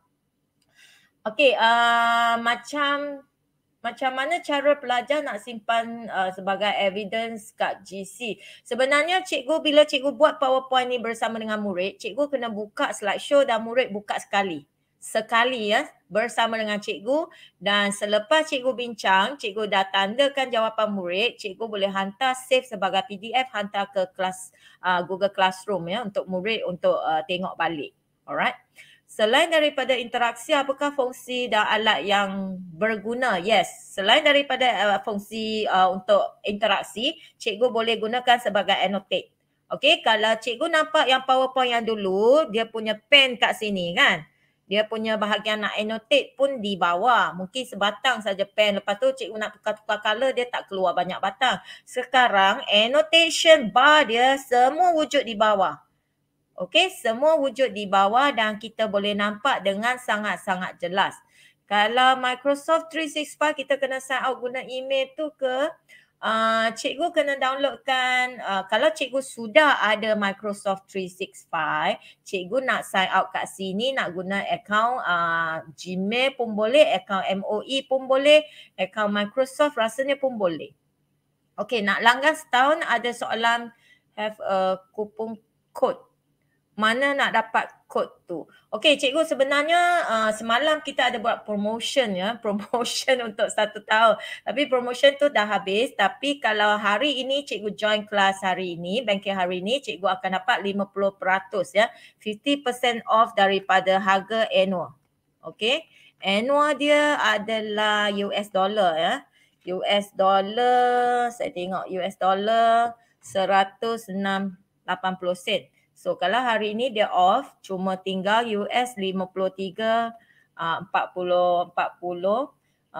Okay, uh, macam macam mana cara pelajar nak simpan uh, sebagai evidence kat GC. Sebenarnya cikgu bila cikgu buat powerpoint ni bersama dengan murid, cikgu kena buka slideshow dan murid buka sekali sekali ya bersama dengan cikgu dan selepas cikgu bincang, cikgu dah tandakan jawapan murid, cikgu boleh hantar save sebagai PDF hantar ke kelas uh, Google Classroom ya untuk murid untuk uh, tengok balik. Alright. Selain daripada interaksi, apakah fungsi dan alat yang berguna? Yes, selain daripada uh, fungsi uh, untuk interaksi, cikgu boleh gunakan sebagai annotate. Okey, kalau cikgu nampak yang PowerPoint yang dulu, dia punya pen kat sini kan? dia punya bahagian nak annotate pun di bawah. Mungkin sebatang saja pen. Lepas tu cikgu nak tukar-tukar color dia tak keluar banyak batang. Sekarang annotation bar dia semua wujud di bawah. Okey, semua wujud di bawah dan kita boleh nampak dengan sangat-sangat jelas. Kalau Microsoft 365 kita kena sign out guna email tu ke uh, cikgu kena downloadkan uh, kalau cikgu sudah ada Microsoft 365 cikgu nak sign out kat sini nak guna account uh, Gmail pun boleh account MOE pun boleh account Microsoft rasanya pun boleh Okay, nak langgar setahun ada soalan have a coupon code mana nak dapat kod tu. Okey cikgu sebenarnya uh, semalam kita ada buat promotion ya, promotion untuk satu tahun. Tapi promotion tu dah habis tapi kalau hari ini cikgu join kelas hari ini, bengkel hari ini cikgu akan dapat 50% ya, 50% off daripada harga annual. Okey. Annual dia adalah US dollar ya. US dollar, saya tengok US dollar 106 80 sen. So kalau hari ini dia off, cuma tinggal US 53.40 uh,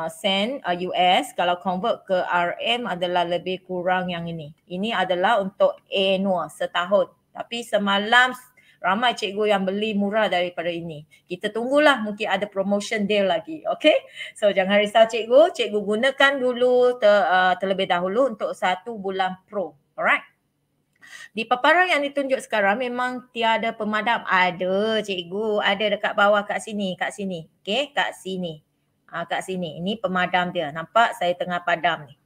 sen uh, ah, US, kalau convert ke RM adalah lebih kurang yang ini. Ini adalah untuk annual setahun. Tapi semalam ramai cikgu yang beli murah daripada ini. Kita tunggulah mungkin ada promotion deal lagi. Okay? So jangan risau cikgu. Cikgu gunakan dulu ter, uh, terlebih dahulu untuk satu bulan pro. Alright? Di paparan yang ditunjuk sekarang memang tiada pemadam. Ada cikgu, ada dekat bawah kat sini, kat sini. Okay, kat sini. Ha, kat sini. Ini pemadam dia. Nampak saya tengah padam ni.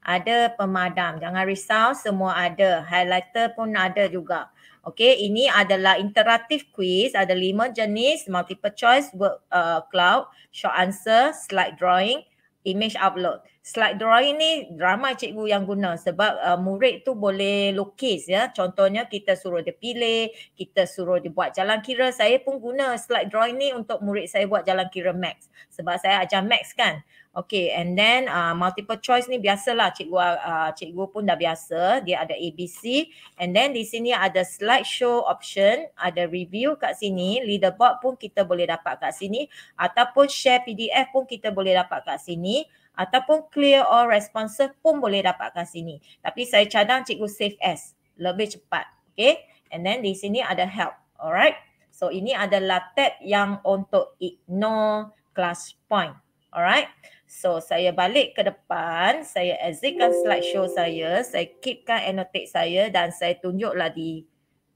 Ada pemadam. Jangan risau, semua ada. Highlighter pun ada juga. Okay, ini adalah interaktif quiz. Ada lima jenis, multiple choice, word uh, cloud, short answer, slide drawing, image upload slide drawing ni ramai cikgu yang guna sebab uh, murid tu boleh lukis ya. Contohnya kita suruh dia pilih, kita suruh dia buat jalan kira. Saya pun guna slide drawing ni untuk murid saya buat jalan kira max. Sebab saya ajar max kan. Okay and then uh, multiple choice ni biasalah cikgu uh, uh cikgu pun dah biasa. Dia ada ABC and then di sini ada slide show option, ada review kat sini, leaderboard pun kita boleh dapat kat sini ataupun share PDF pun kita boleh dapat kat sini ataupun clear all responses pun boleh dapatkan sini. Tapi saya cadang cikgu save as. Lebih cepat. Okay. And then di sini ada help. Alright. So ini adalah tab yang untuk ignore class point. Alright. So saya balik ke depan. Saya exitkan show saya. Saya keepkan annotate saya dan saya tunjuklah di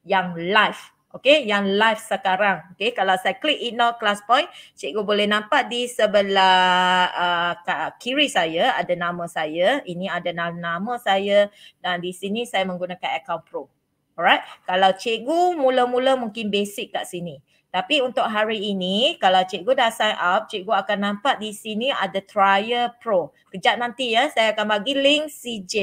yang live. Okey, yang live sekarang. Okey, kalau saya klik ignore class point, cikgu boleh nampak di sebelah uh, kiri saya ada nama saya. Ini ada nama saya dan di sini saya menggunakan account pro. Alright, kalau cikgu mula-mula mungkin basic kat sini. Tapi untuk hari ini, kalau cikgu dah sign up, cikgu akan nampak di sini ada trial pro. Kejap nanti ya, saya akan bagi link CJ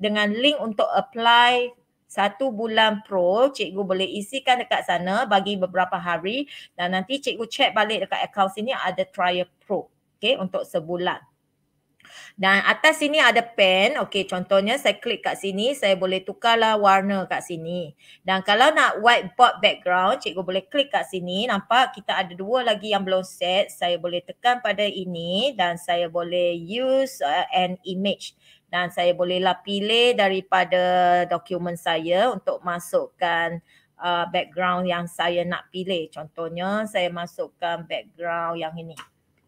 dengan link untuk apply satu bulan pro cikgu boleh isikan dekat sana bagi beberapa hari dan nanti cikgu check balik dekat akaun sini ada trial pro okay untuk sebulan dan atas sini ada pen. okay contohnya saya klik kat sini, saya boleh tukarlah warna kat sini. Dan kalau nak whiteboard background, cikgu boleh klik kat sini. Nampak kita ada dua lagi yang belum set. Saya boleh tekan pada ini dan saya boleh use uh, an image dan saya bolehlah pilih daripada dokumen saya untuk masukkan uh, background yang saya nak pilih. Contohnya saya masukkan background yang ini.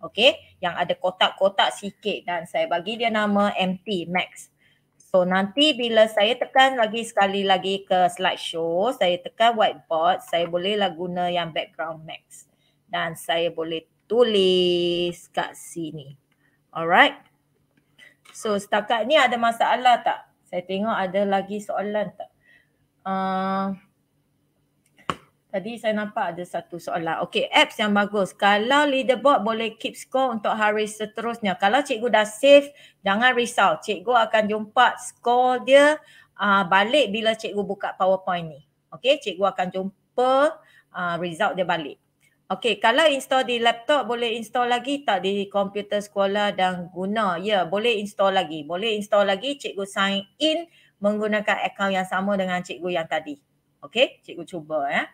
Okey, yang ada kotak-kotak sikit dan saya bagi dia nama MT max. So nanti bila saya tekan lagi sekali lagi ke slide show, saya tekan whiteboard, saya bolehlah guna yang background max. Dan saya boleh tulis kat sini. Alright. So setakat ni ada masalah tak? Saya tengok ada lagi soalan tak? Uh, tadi saya nampak ada satu soalan. Okay, apps yang bagus. Kalau leaderboard boleh keep score untuk hari seterusnya. Kalau cikgu dah save, jangan risau. Cikgu akan jumpa score dia uh, balik bila cikgu buka PowerPoint ni. Okay, cikgu akan jumpa uh, result dia balik. Okey, kalau install di laptop boleh install lagi tak di komputer sekolah dan guna? Ya, yeah, boleh install lagi. Boleh install lagi cikgu sign in menggunakan akaun yang sama dengan cikgu yang tadi. Okey, cikgu cuba ya. Eh.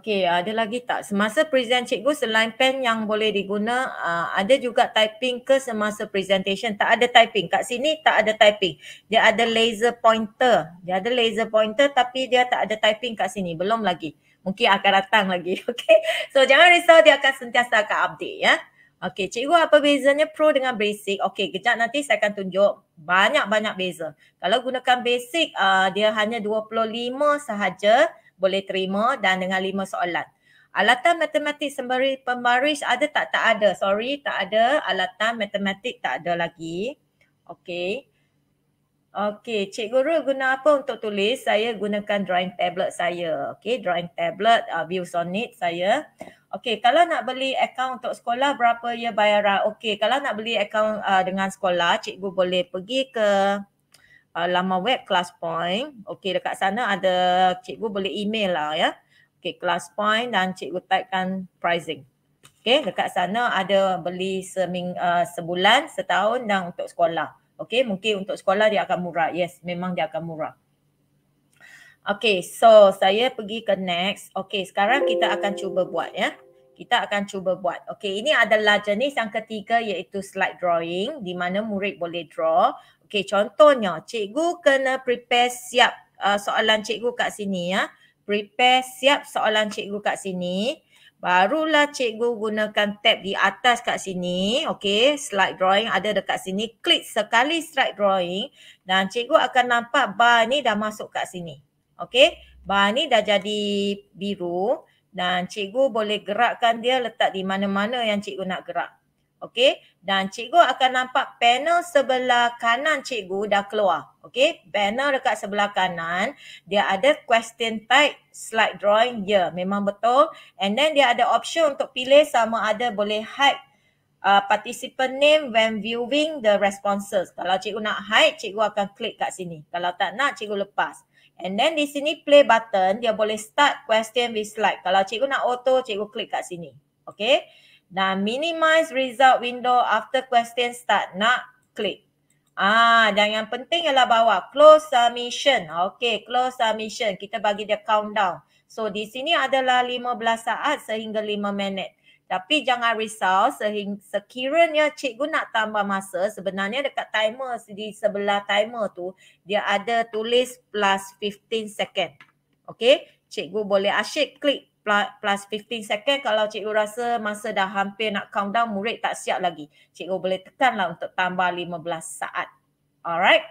Okey, ada lagi tak? Semasa present cikgu selain pen yang boleh diguna, ah, ada juga typing ke semasa presentation? Tak ada typing. Kat sini tak ada typing. Dia ada laser pointer. Dia ada laser pointer tapi dia tak ada typing kat sini. Belum lagi mungkin akan datang lagi. Okay. So jangan risau dia akan sentiasa akan update ya. Okay. Cikgu apa bezanya pro dengan basic? Okay. Kejap nanti saya akan tunjuk banyak-banyak beza. Kalau gunakan basic uh, dia hanya 25 sahaja boleh terima dan dengan 5 soalan. Alatan matematik sembari pembaris ada tak? Tak ada. Sorry. Tak ada. Alatan matematik tak ada lagi. Okay. Okey, Cikgu Ruth guna apa untuk tulis? Saya gunakan drawing tablet saya. Okey, drawing tablet, uh, views on it saya. Okey, kalau nak beli akaun untuk sekolah, berapa ya bayaran? Okey, kalau nak beli akaun uh, dengan sekolah, Cikgu boleh pergi ke uh, lama web ClassPoint. Okey, dekat sana ada Cikgu boleh email lah ya. Okey, ClassPoint dan Cikgu typekan pricing. Okey, dekat sana ada beli seming, uh, sebulan, setahun dan untuk sekolah. Okay, mungkin untuk sekolah dia akan murah. Yes, memang dia akan murah. Okay, so saya pergi ke next. Okay, sekarang kita akan cuba buat ya. Kita akan cuba buat. Okay, ini adalah jenis yang ketiga iaitu slide drawing di mana murid boleh draw. Okay, contohnya cikgu kena prepare siap uh, soalan cikgu kat sini ya. Prepare siap soalan cikgu kat sini. Barulah cikgu gunakan tab di atas kat sini. Okay, slide drawing ada dekat sini. Klik sekali slide drawing dan cikgu akan nampak bar ni dah masuk kat sini. Okay, bar ni dah jadi biru dan cikgu boleh gerakkan dia letak di mana-mana yang cikgu nak gerak. Okey, dan cikgu akan nampak panel sebelah kanan cikgu dah keluar. Okey, panel dekat sebelah kanan, dia ada question type slide drawing. Ya, yeah, memang betul. And then dia ada option untuk pilih sama ada boleh hide uh, participant name when viewing the responses. Kalau cikgu nak hide, cikgu akan klik kat sini. Kalau tak nak, cikgu lepas. And then di sini play button, dia boleh start question with slide. Kalau cikgu nak auto, cikgu klik kat sini. Okay. Dan minimize result window after question start. Nak klik. Ah, dan yang penting ialah bawa close submission. Okay, close submission. Kita bagi dia countdown. So, di sini adalah 15 saat sehingga 5 minit. Tapi jangan risau sekiranya cikgu nak tambah masa sebenarnya dekat timer di sebelah timer tu dia ada tulis plus 15 second. Okay. Cikgu boleh asyik klik plus 15 second kalau cikgu rasa masa dah hampir nak countdown murid tak siap lagi cikgu boleh tekanlah untuk tambah 15 saat alright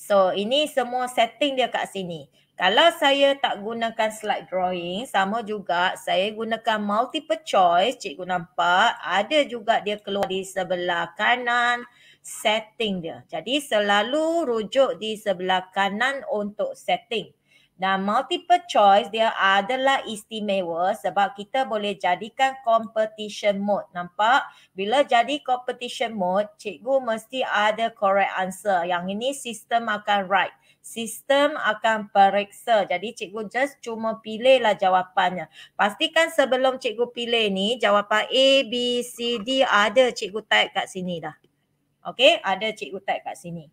so ini semua setting dia kat sini kalau saya tak gunakan slide drawing sama juga saya gunakan multiple choice cikgu nampak ada juga dia keluar di sebelah kanan setting dia jadi selalu rujuk di sebelah kanan untuk setting dan multiple choice dia adalah istimewa sebab kita boleh jadikan competition mode. Nampak? Bila jadi competition mode, cikgu mesti ada correct answer. Yang ini sistem akan right, Sistem akan periksa. Jadi cikgu just cuma pilihlah jawapannya. Pastikan sebelum cikgu pilih ni, jawapan A, B, C, D ada cikgu type kat sini dah. Okay, ada cikgu type kat sini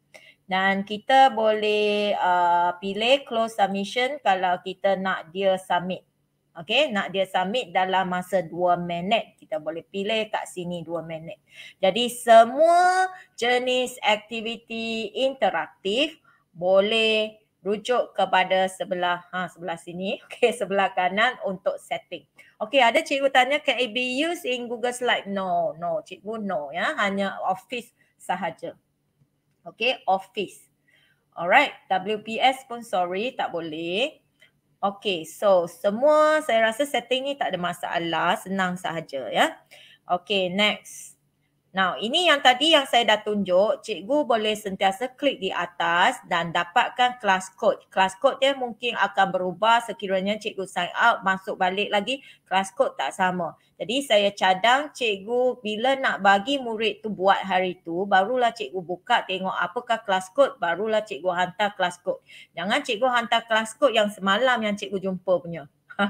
dan kita boleh uh, pilih close submission kalau kita nak dia submit. Okay, nak dia submit dalam masa 2 minit. Kita boleh pilih kat sini 2 minit. Jadi semua jenis aktiviti interaktif boleh rujuk kepada sebelah ha, sebelah sini. Okay, sebelah kanan untuk setting. Okay, ada cikgu tanya, can it be used in Google Slide? No, no, cikgu no ya. Hanya office sahaja. Okay, office. Alright, WPS pun sorry, tak boleh. Okay, so semua saya rasa setting ni tak ada masalah, senang sahaja ya. Okay, next. Now, ini yang tadi yang saya dah tunjuk, cikgu boleh sentiasa klik di atas dan dapatkan kelas kod. Kelas kod dia mungkin akan berubah sekiranya cikgu sign out, masuk balik lagi, kelas kod tak sama. Jadi saya cadang cikgu bila nak bagi murid tu buat hari tu, barulah cikgu buka tengok apakah kelas kod, barulah cikgu hantar kelas kod. Jangan cikgu hantar kelas kod yang semalam yang cikgu jumpa punya.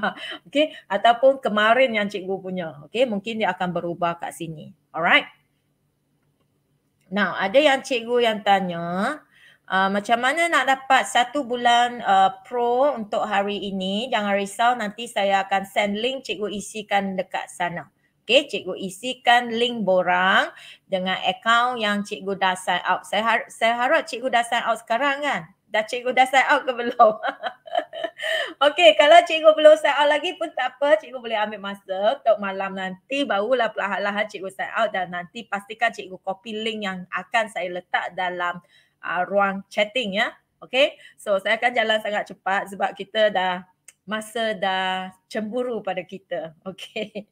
okay, ataupun kemarin yang cikgu punya. Okay, mungkin dia akan berubah kat sini. Alright. Now, ada yang cikgu yang tanya, uh, macam mana nak dapat satu bulan uh, pro untuk hari ini? Jangan risau, nanti saya akan send link cikgu isikan dekat sana. Okay, cikgu isikan link borang dengan account yang cikgu dah sign out. Saya, har saya harap cikgu dah sign out sekarang kan? dah cikgu dah sign out ke belum? Okey, kalau cikgu belum sign out lagi pun tak apa. Cikgu boleh ambil masa untuk malam nanti barulah perlahan-lahan cikgu sign out dan nanti pastikan cikgu copy link yang akan saya letak dalam uh, ruang chatting ya. Okey, so saya akan jalan sangat cepat sebab kita dah masa dah cemburu pada kita. Okay.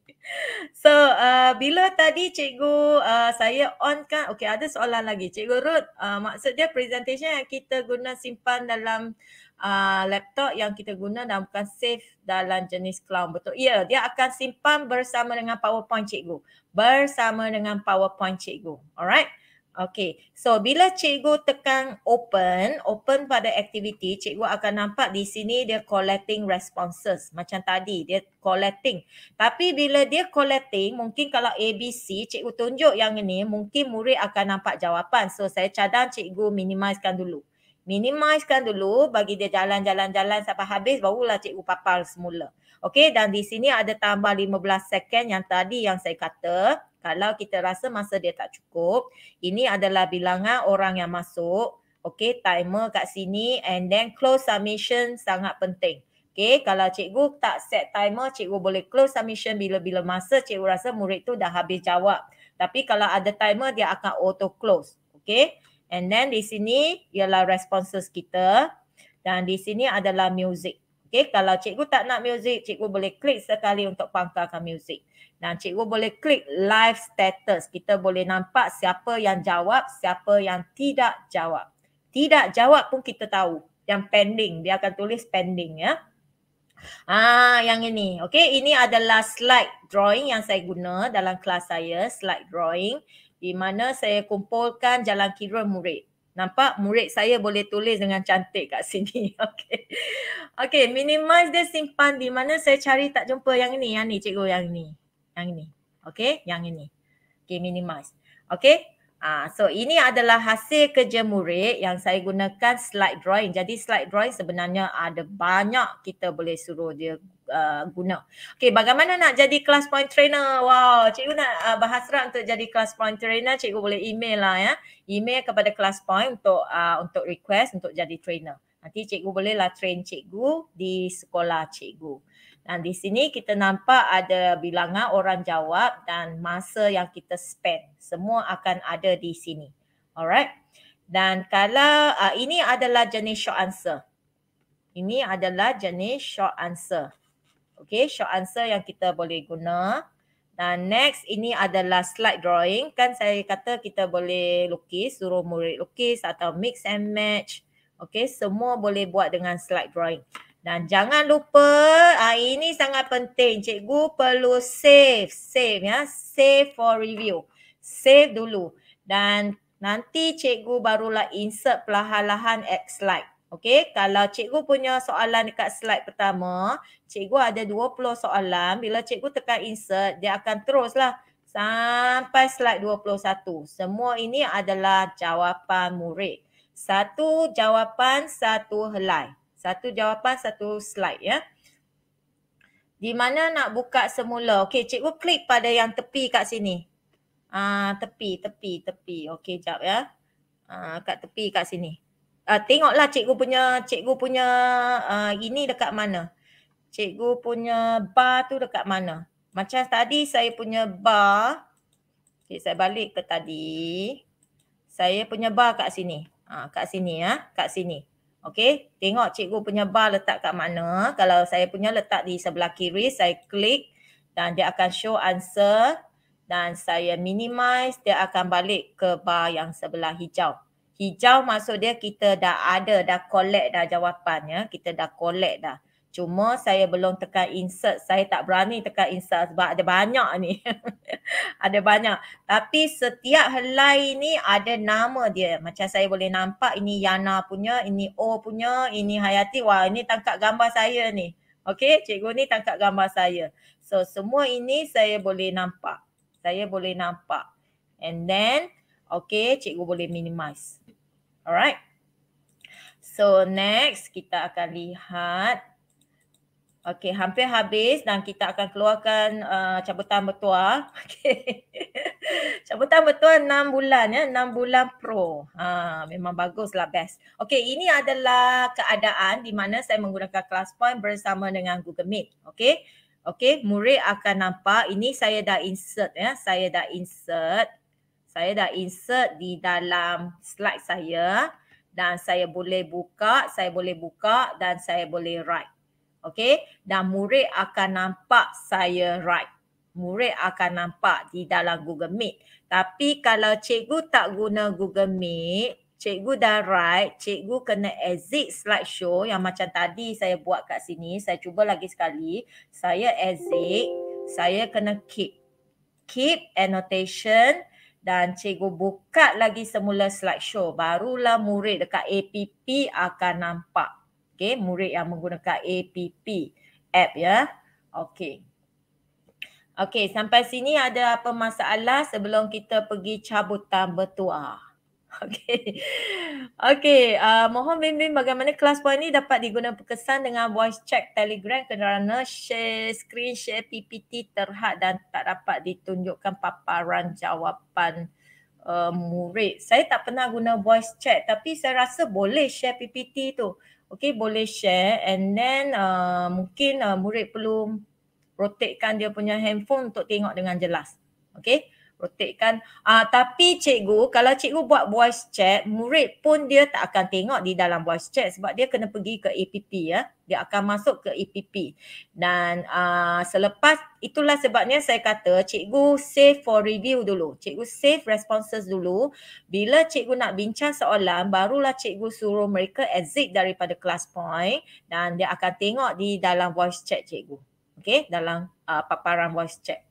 So uh, bila tadi cikgu uh, saya on kan, okay ada soalan lagi. Cikgu Ruth, uh, maksud dia presentation yang kita guna simpan dalam uh, laptop yang kita guna dan bukan save dalam jenis cloud betul? Ya, yeah, dia akan simpan bersama dengan PowerPoint cikgu. Bersama dengan PowerPoint cikgu. Alright. Okay, so bila cikgu tekan open, open pada aktiviti, cikgu akan nampak di sini dia collecting responses. Macam tadi, dia collecting. Tapi bila dia collecting, mungkin kalau ABC, cikgu tunjuk yang ini, mungkin murid akan nampak jawapan. So, saya cadang cikgu minimizekan dulu. Minimizekan dulu, bagi dia jalan-jalan-jalan sampai habis, barulah cikgu papal semula. Okay, dan di sini ada tambah 15 second yang tadi yang saya kata. Kalau kita rasa masa dia tak cukup, ini adalah bilangan orang yang masuk. Okay, timer kat sini and then close submission sangat penting. Okay, kalau cikgu tak set timer, cikgu boleh close submission bila-bila masa cikgu rasa murid tu dah habis jawab. Tapi kalau ada timer, dia akan auto close. Okay, and then di sini ialah responses kita dan di sini adalah music. Okay, kalau cikgu tak nak muzik, cikgu boleh klik sekali untuk pangkalkan muzik. Dan cikgu boleh klik live status. Kita boleh nampak siapa yang jawab, siapa yang tidak jawab. Tidak jawab pun kita tahu. Yang pending, dia akan tulis pending ya. Ah, yang ini. Okay, ini adalah slide drawing yang saya guna dalam kelas saya. Slide drawing di mana saya kumpulkan jalan kira murid. Nampak murid saya boleh tulis dengan cantik kat sini. Okay. Okay. Minimize dia simpan di mana saya cari tak jumpa yang ini. Yang ni cikgu yang ni. Yang ni. Okay. Yang ini. Okay. Minimize. Okay. Ah, so ini adalah hasil kerja murid yang saya gunakan slide drawing. Jadi slide drawing sebenarnya ada banyak kita boleh suruh dia uh, guna. Okay, bagaimana nak jadi class point trainer? Wow, cikgu nak uh, berhasrat untuk jadi class point trainer. Cikgu boleh email lah ya. Email kepada class point untuk, uh, untuk request untuk jadi trainer. Nanti cikgu bolehlah train cikgu di sekolah cikgu. Dan di sini kita nampak ada bilangan orang jawab dan masa yang kita spend. Semua akan ada di sini. Alright. Dan kalau uh, ini adalah jenis short answer. Ini adalah jenis short answer. Okay, short answer yang kita boleh guna. Dan next ini adalah slide drawing. Kan saya kata kita boleh lukis, suruh murid lukis atau mix and match. Okay, semua boleh buat dengan slide drawing. Dan jangan lupa, ah ini sangat penting. Cikgu perlu save, save ya, save for review. Save dulu. Dan nanti cikgu barulah insert perlahan-lahan at slide. Okey, kalau cikgu punya soalan dekat slide pertama, cikgu ada 20 soalan. Bila cikgu tekan insert, dia akan teruslah sampai slide 21. Semua ini adalah jawapan murid. Satu jawapan, satu helai. Satu jawapan, satu slide ya. Di mana nak buka semula? Okey, cikgu klik pada yang tepi kat sini. Ah, tepi, tepi, tepi. Okey, jap ya. Ah, uh, kat tepi kat sini. Ah, tengoklah cikgu punya, cikgu punya ah ini dekat mana? Cikgu punya bar tu dekat mana? Macam tadi saya punya bar. Okey, saya balik ke tadi. Saya punya bar kat sini. Ah, uh, kat sini ya, kat sini. Okay, tengok cikgu punya bar letak kat mana. Kalau saya punya letak di sebelah kiri, saya klik dan dia akan show answer. Dan saya minimize, dia akan balik ke bar yang sebelah hijau. Hijau maksud dia kita dah ada, dah collect dah jawapannya. Kita dah collect dah. Cuma saya belum tekan insert, saya tak berani tekan insert sebab ada banyak ni. ada banyak. Tapi setiap helai ni ada nama dia. Macam saya boleh nampak ini Yana punya, ini O punya, ini Hayati. Wah ini tangkap gambar saya ni. Okey, cikgu ni tangkap gambar saya. So semua ini saya boleh nampak. Saya boleh nampak. And then, okey cikgu boleh minimize. Alright. So next kita akan lihat Okey, hampir habis dan kita akan keluarkan uh, cabutan bertuah. Okey. cabutan bertuah 6 bulan ya, 6 bulan pro. Ha, memang baguslah best. Okey, ini adalah keadaan di mana saya menggunakan class point bersama dengan Google Meet. Okey. Okey, murid akan nampak ini saya dah insert ya, saya dah insert. Saya dah insert di dalam slide saya dan saya boleh buka, saya boleh buka dan saya boleh write. Okay. Dan murid akan nampak saya write. Murid akan nampak di dalam Google Meet. Tapi kalau cikgu tak guna Google Meet, cikgu dah write, cikgu kena exit slideshow yang macam tadi saya buat kat sini. Saya cuba lagi sekali. Saya exit, saya kena keep. Keep annotation dan cikgu buka lagi semula slideshow. Barulah murid dekat APP akan nampak okey murid yang menggunakan APP app ya okey okey sampai sini ada apa masalah sebelum kita pergi cabutan bertuah Okey. Okey, uh, mohon bimbing bagaimana kelas poin ini dapat digunakan berkesan dengan voice check Telegram kerana share screen share PPT terhad dan tak dapat ditunjukkan paparan jawapan uh, murid. Saya tak pernah guna voice chat tapi saya rasa boleh share PPT tu. Okay boleh share and then uh, mungkin uh, murid perlu rotatekan dia punya handphone untuk tengok dengan jelas. Okay protect kan. Uh, ah, tapi cikgu, kalau cikgu buat voice chat, murid pun dia tak akan tengok di dalam voice chat sebab dia kena pergi ke APP ya. Dia akan masuk ke APP. Dan uh, selepas itulah sebabnya saya kata cikgu save for review dulu. Cikgu save responses dulu. Bila cikgu nak bincang soalan, barulah cikgu suruh mereka exit daripada class point dan dia akan tengok di dalam voice chat cikgu. Okay, dalam uh, paparan voice chat.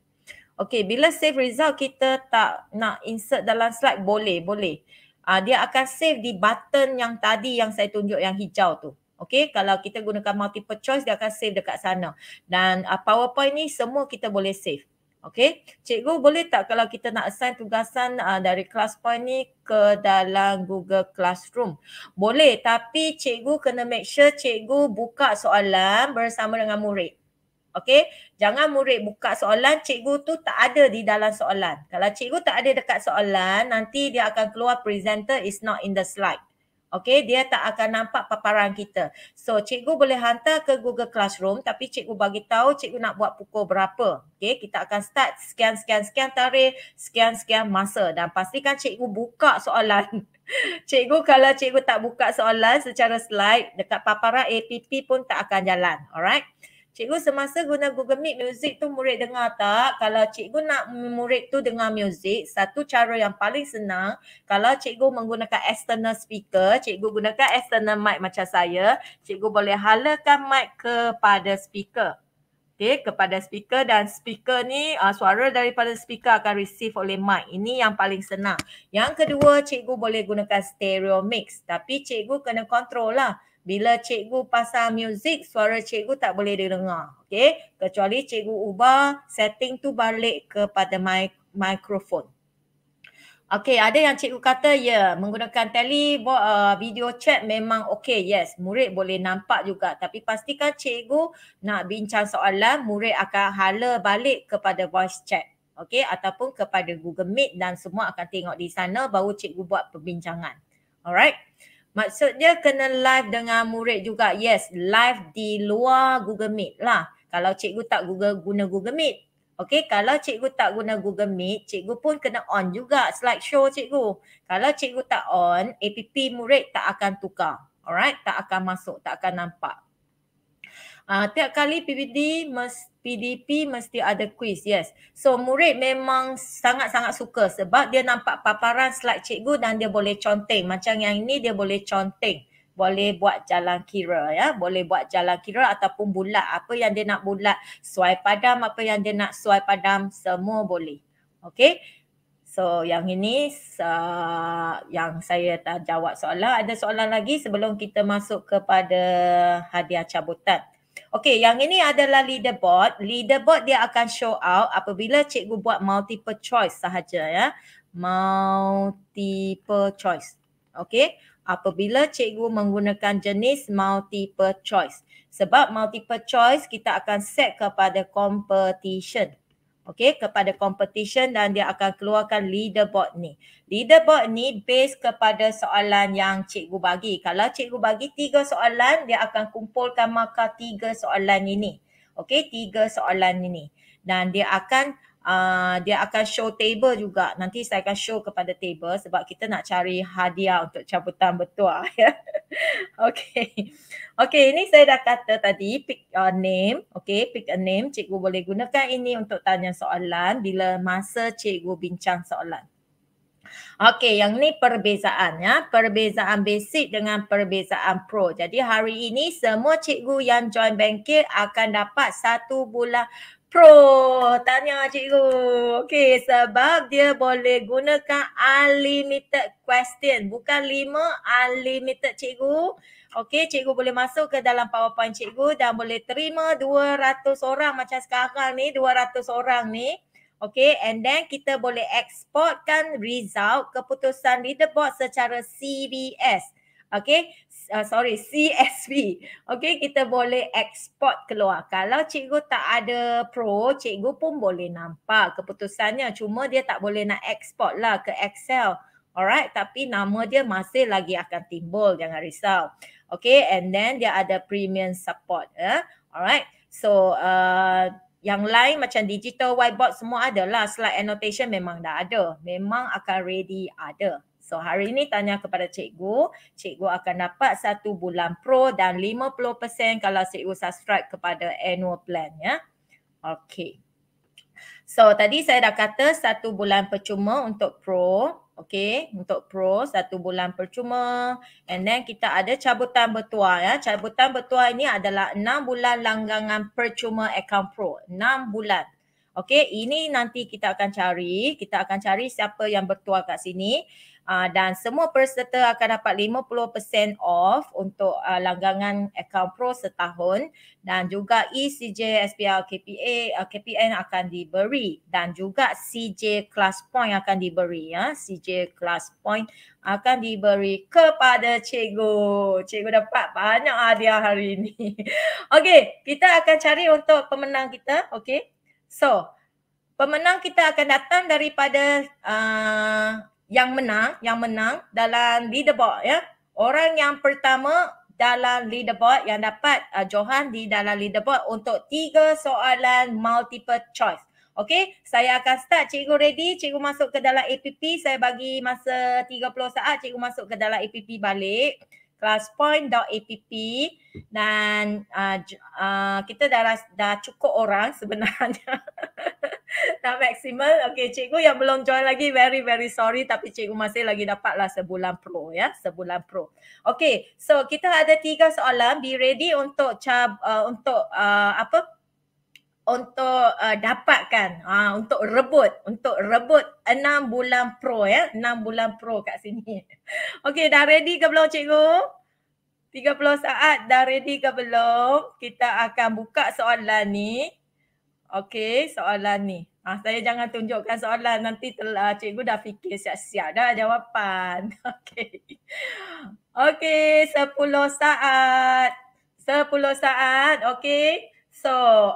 Okay, bila save result kita tak nak insert dalam slide, boleh, boleh. Uh, dia akan save di button yang tadi yang saya tunjuk yang hijau tu. Okay, kalau kita gunakan multiple choice, dia akan save dekat sana. Dan uh, PowerPoint ni semua kita boleh save. Okay, cikgu boleh tak kalau kita nak assign tugasan uh, dari class point ni ke dalam Google Classroom? Boleh, tapi cikgu kena make sure cikgu buka soalan bersama dengan murid. Okay. Jangan murid buka soalan, cikgu tu tak ada di dalam soalan. Kalau cikgu tak ada dekat soalan, nanti dia akan keluar presenter is not in the slide. Okay. Dia tak akan nampak paparan kita. So, cikgu boleh hantar ke Google Classroom tapi cikgu bagi tahu cikgu nak buat pukul berapa. Okay. Kita akan start scan, scan, scan tarikh, scan, scan masa dan pastikan cikgu buka soalan. Cikgu kalau cikgu tak buka soalan secara slide dekat paparan APP pun tak akan jalan. Alright. Cikgu semasa guna Google Meet music tu murid dengar tak? Kalau cikgu nak murid tu dengar music, satu cara yang paling senang kalau cikgu menggunakan external speaker, cikgu gunakan external mic macam saya, cikgu boleh halakan mic kepada speaker. Okay, kepada speaker dan speaker ni uh, suara daripada speaker akan receive oleh mic. Ini yang paling senang. Yang kedua, cikgu boleh gunakan stereo mix. Tapi cikgu kena kontrol lah. Bila cikgu pasal muzik, suara cikgu tak boleh didengar. Okay? Kecuali cikgu ubah setting tu balik kepada mic mikrofon. Okay, ada yang cikgu kata, ya, yeah, menggunakan tele uh, video chat memang okay. Yes, murid boleh nampak juga. Tapi pastikan cikgu nak bincang soalan, murid akan hala balik kepada voice chat. Okay, ataupun kepada Google Meet dan semua akan tengok di sana baru cikgu buat perbincangan. Alright. Maksudnya kena live dengan murid juga. Yes, live di luar Google Meet lah. Kalau cikgu tak Google guna Google Meet. Okay, kalau cikgu tak guna Google Meet, cikgu pun kena on juga slide show cikgu. Kalau cikgu tak on, APP murid tak akan tukar. Alright, tak akan masuk, tak akan nampak. Ah, uh, tiap kali PPT mesti PDP mesti ada quiz. Yes. So murid memang sangat-sangat suka sebab dia nampak paparan slide cikgu dan dia boleh conteng. Macam yang ini dia boleh conteng. Boleh buat jalan kira ya. Boleh buat jalan kira ataupun bulat. Apa yang dia nak bulat, suai padam, apa yang dia nak suai padam, semua boleh. Okay. So yang ini uh, yang saya tak jawab soalan. Ada soalan lagi sebelum kita masuk kepada hadiah cabutan. Okay, yang ini adalah leaderboard. Leaderboard dia akan show out apabila cikgu buat multiple choice sahaja ya. Multiple choice. Okay, apabila cikgu menggunakan jenis multiple choice. Sebab multiple choice kita akan set kepada competition okay, kepada competition dan dia akan keluarkan leaderboard ni. Leaderboard ni based kepada soalan yang cikgu bagi. Kalau cikgu bagi tiga soalan, dia akan kumpulkan markah tiga soalan ini. Okay, tiga soalan ini. Dan dia akan Ah, dia akan show table juga. Nanti saya akan show kepada table sebab kita nak cari hadiah untuk cabutan bertuah. Ya? okay. Okay, ini saya dah kata tadi pick a name. Okay, pick a name. Cikgu boleh gunakan ini untuk tanya soalan bila masa cikgu bincang soalan. Okay, yang ni perbezaan ya. Perbezaan basic dengan perbezaan pro. Jadi hari ini semua cikgu yang join bengkel akan dapat satu bulan pro tanya cikgu okey sebab dia boleh gunakan unlimited question bukan lima unlimited cikgu okey cikgu boleh masuk ke dalam powerpoint cikgu dan boleh terima 200 orang macam sekarang ni 200 orang ni okey and then kita boleh exportkan result keputusan leaderboard secara CBS, Okay, uh, sorry CSV. Okey kita boleh export keluar. Kalau cikgu tak ada pro, cikgu pun boleh nampak keputusannya. Cuma dia tak boleh nak export lah ke Excel. Alright, tapi nama dia masih lagi akan timbul, jangan risau. Okay, and then dia ada premium support. Eh? Alright, so uh, yang lain macam digital whiteboard semua ada lah. Slide annotation memang dah ada. Memang akan ready ada. So hari ini tanya kepada cikgu, cikgu akan dapat satu bulan pro dan 50% kalau cikgu subscribe kepada annual plan ya. Okay. So tadi saya dah kata satu bulan percuma untuk pro. Okay, untuk pro satu bulan percuma. And then kita ada cabutan bertuah ya. Cabutan bertuah ini adalah enam bulan langganan percuma account pro. Enam bulan. Okay, ini nanti kita akan cari. Kita akan cari siapa yang bertuah kat sini uh, dan semua peserta akan dapat 50% off untuk uh, ah, langganan akaun pro setahun dan juga ECJ SPR KPA uh, ah, KPN akan diberi dan juga CJ class point akan diberi ya CJ class point akan diberi kepada cikgu. Cikgu dapat banyak hadiah hari ini. Okey, kita akan cari untuk pemenang kita, okey. So, pemenang kita akan datang daripada uh, yang menang, yang menang dalam leaderboard ya. Orang yang pertama dalam leaderboard yang dapat uh, Johan di dalam leaderboard untuk tiga soalan multiple choice. Okey, saya akan start. Cikgu ready? Cikgu masuk ke dalam APP. Saya bagi masa 30 saat. Cikgu masuk ke dalam APP balik classpoint.app dan uh, uh, kita dah dah cukup orang sebenarnya. Tak maksimal. Okey, cikgu yang belum join lagi very very sorry tapi cikgu masih lagi dapatlah sebulan pro ya, sebulan pro. Okey, so kita ada tiga soalan. Be ready untuk cab uh, untuk uh, apa? untuk uh, dapatkan uh, untuk rebut untuk rebut 6 bulan pro ya eh? 6 bulan pro kat sini. Okey dah ready ke belum cikgu? 30 saat dah ready ke belum? Kita akan buka soalan ni. Okey, soalan ni. Ah ha, saya jangan tunjukkan soalan nanti telah uh, cikgu dah fikir siap-siap dah jawapan. Okey. Okey, 10 saat. 10 saat. Okey. So,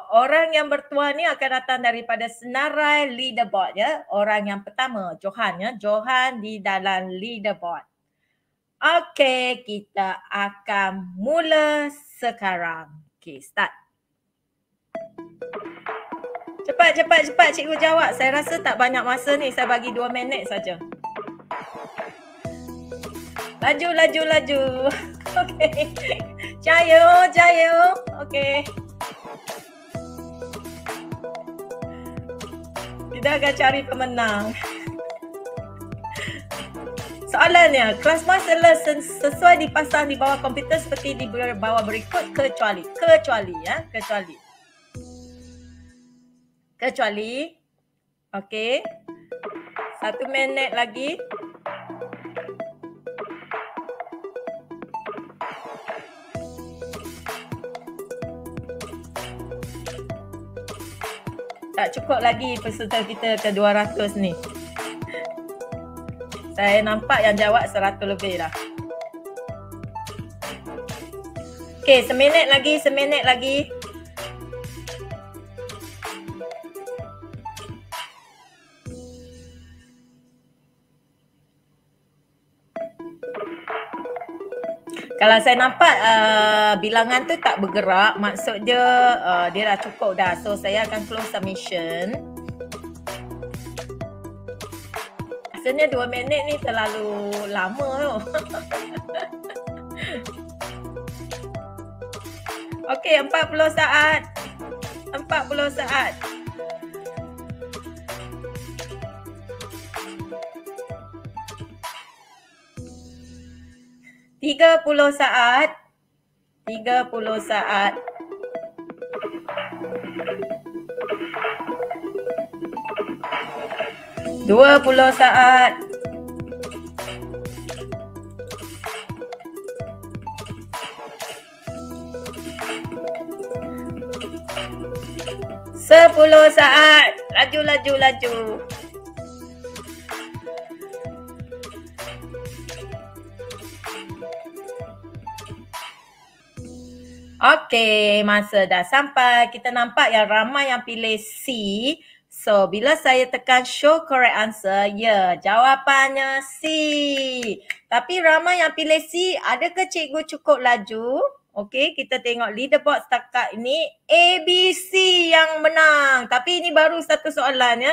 orang yang bertuah ni akan datang daripada senarai leaderboard ya. Orang yang pertama, Johan ya. Johan di dalam leaderboard. Okay, kita akan mula sekarang. Okay, start. Cepat, cepat, cepat cikgu jawab. Saya rasa tak banyak masa ni. Saya bagi dua minit saja. Laju, laju, laju. Okay. Jaya, oh, jaya. Oh. Okay. Kita akan cari pemenang. Soalannya, kelas masalah sesuai dipasang di bawah komputer seperti di bawah berikut kecuali. Kecuali ya, kecuali. Kecuali. Okey. Satu minit lagi. tak cukup lagi peserta kita ke 200 ni. Saya nampak yang jawab 100 lebih lah. Okay, seminit lagi, seminit lagi. kalau saya nampak uh, bilangan tu tak bergerak maksud dia uh, dia dah cukup dah so saya akan close submission Rasanya dua minit ni terlalu lama tu. Okey, 40 saat. empat 40 saat. Tiga puluh saat tiga puluh saat Dua puluh saat. Sepuluh saat. Laju, laju, laju. Okay, masa dah sampai. Kita nampak yang ramai yang pilih C. So, bila saya tekan show correct answer, ya, yeah, jawapannya C. Tapi ramai yang pilih C, adakah cikgu cukup laju? Okay, kita tengok leaderboard setakat ini. A, B, C yang menang. Tapi ini baru satu soalan, ya.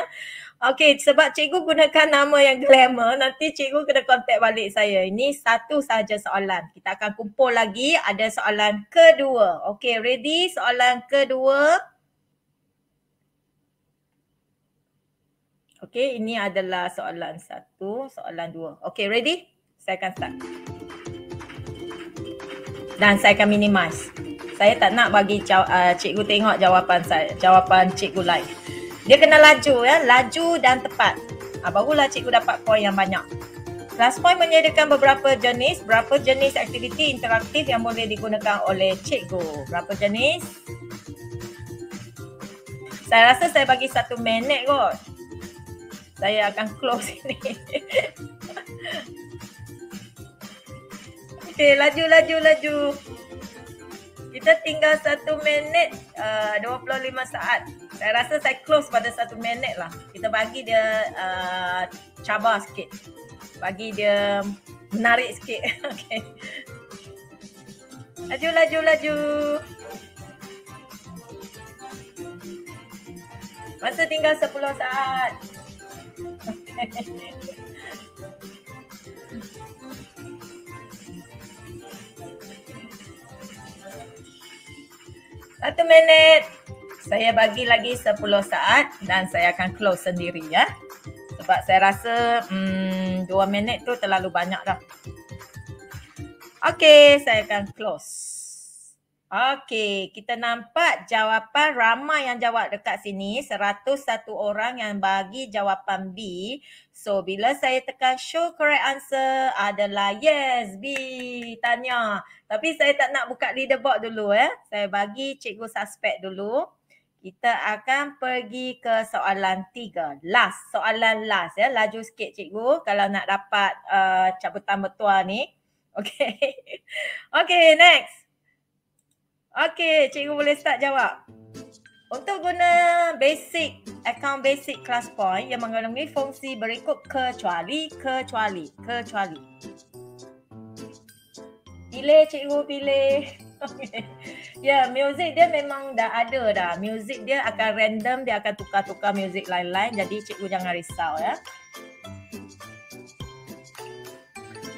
Okey, sebab cikgu gunakan nama yang glamour, nanti cikgu kena kontak balik saya. Ini satu sahaja soalan. Kita akan kumpul lagi ada soalan kedua. Okey, ready? Soalan kedua. Okey, ini adalah soalan satu, soalan dua. Okey, ready? Saya akan start. Dan saya akan minimize. Saya tak nak bagi uh, cikgu tengok jawapan saya, jawapan cikgu live. Dia kena laju ya, laju dan tepat. Ha, barulah cikgu dapat poin yang banyak. Last point menyediakan beberapa jenis, berapa jenis aktiviti interaktif yang boleh digunakan oleh cikgu. Berapa jenis? Saya rasa saya bagi satu minit kot. Saya akan close ini. Okay, laju, laju, laju. Kita tinggal satu minit, ah, uh, 25 saat. 25 saat saya rasa saya close pada satu minit lah. Kita bagi dia uh, cabar sikit. Bagi dia menarik sikit. okay. Laju, laju, laju. Masa tinggal 10 saat. Okay. Satu minit saya bagi lagi 10 saat dan saya akan close sendiri ya. Sebab saya rasa hmm, 2 minit tu terlalu banyak dah. Okey, saya akan close. Okey, kita nampak jawapan ramai yang jawab dekat sini. 101 orang yang bagi jawapan B. So, bila saya tekan show correct answer adalah yes, B. Tanya. Tapi saya tak nak buka leaderboard dulu. Eh. Saya bagi cikgu suspect dulu. Kita akan pergi ke soalan tiga. Last. Soalan last ya. Laju sikit cikgu kalau nak dapat uh, cabutan bertuah ni. Okay. Okay next. Okay cikgu boleh start jawab. Untuk guna basic account basic class point yang mengandungi fungsi berikut kecuali, kecuali, kecuali. Pilih cikgu pilih okay. Ya, yeah, music dia memang dah ada dah. Music dia akan random, dia akan tukar-tukar music lain-lain. Jadi cikgu jangan risau ya.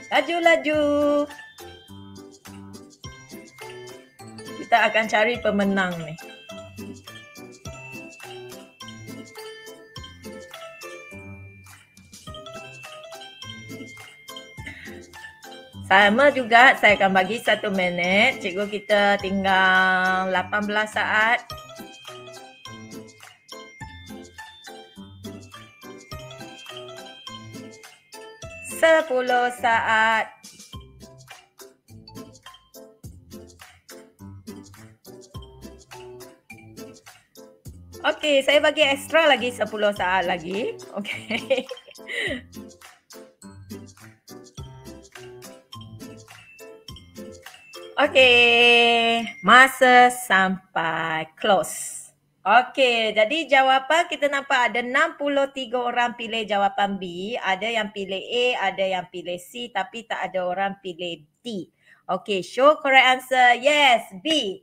Laju-laju. Kita akan cari pemenang ni. Sama juga saya akan bagi satu minit. Cikgu kita tinggal 18 saat. Sepuluh saat. Okey, saya bagi ekstra lagi 10 saat lagi. Okey. Okey, masa sampai close. Okey, jadi jawapan kita nampak ada 63 orang pilih jawapan B, ada yang pilih A, ada yang pilih C tapi tak ada orang pilih D. Okey, show correct answer. Yes, B.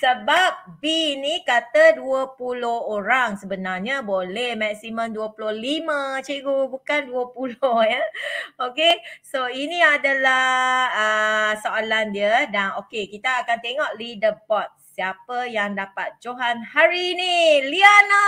Sebab B ni kata 20 orang. Sebenarnya boleh maksimum 25 cikgu. Bukan 20 ya. Okay. So ini adalah uh, soalan dia. Dan okay kita akan tengok leaderboard siapa yang dapat Johan hari ini? Liana!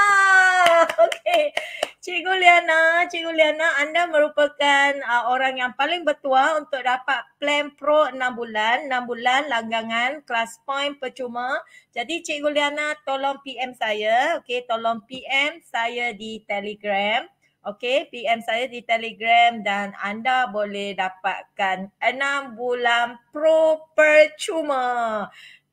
Okey. Cikgu Liana, Cikgu Liana, anda merupakan uh, orang yang paling bertuah untuk dapat plan pro 6 bulan. 6 bulan langgangan, kelas point percuma. Jadi Cikgu Liana tolong PM saya. Okey, tolong PM saya di Telegram. Okey, PM saya di Telegram dan anda boleh dapatkan 6 bulan pro percuma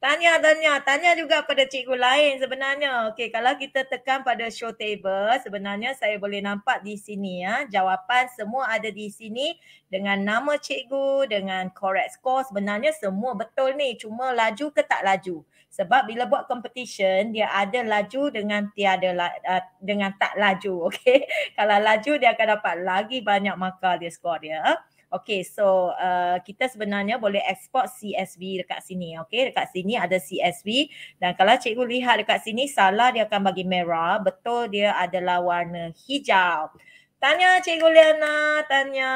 tanya tanya tanya juga pada cikgu lain sebenarnya. Okey, kalau kita tekan pada show table, sebenarnya saya boleh nampak di sini ya. Jawapan semua ada di sini dengan nama cikgu, dengan correct score. Sebenarnya semua betul ni, cuma laju ke tak laju. Sebab bila buat competition, dia ada laju dengan tiada la, uh, dengan tak laju. Okey. kalau laju dia akan dapat lagi banyak markah dia skor dia. Okay, so uh, kita sebenarnya boleh export CSV dekat sini. Okay, dekat sini ada CSV. Dan kalau cikgu lihat dekat sini, salah dia akan bagi merah. Betul dia adalah warna hijau. Tanya cikgu Liana, tanya.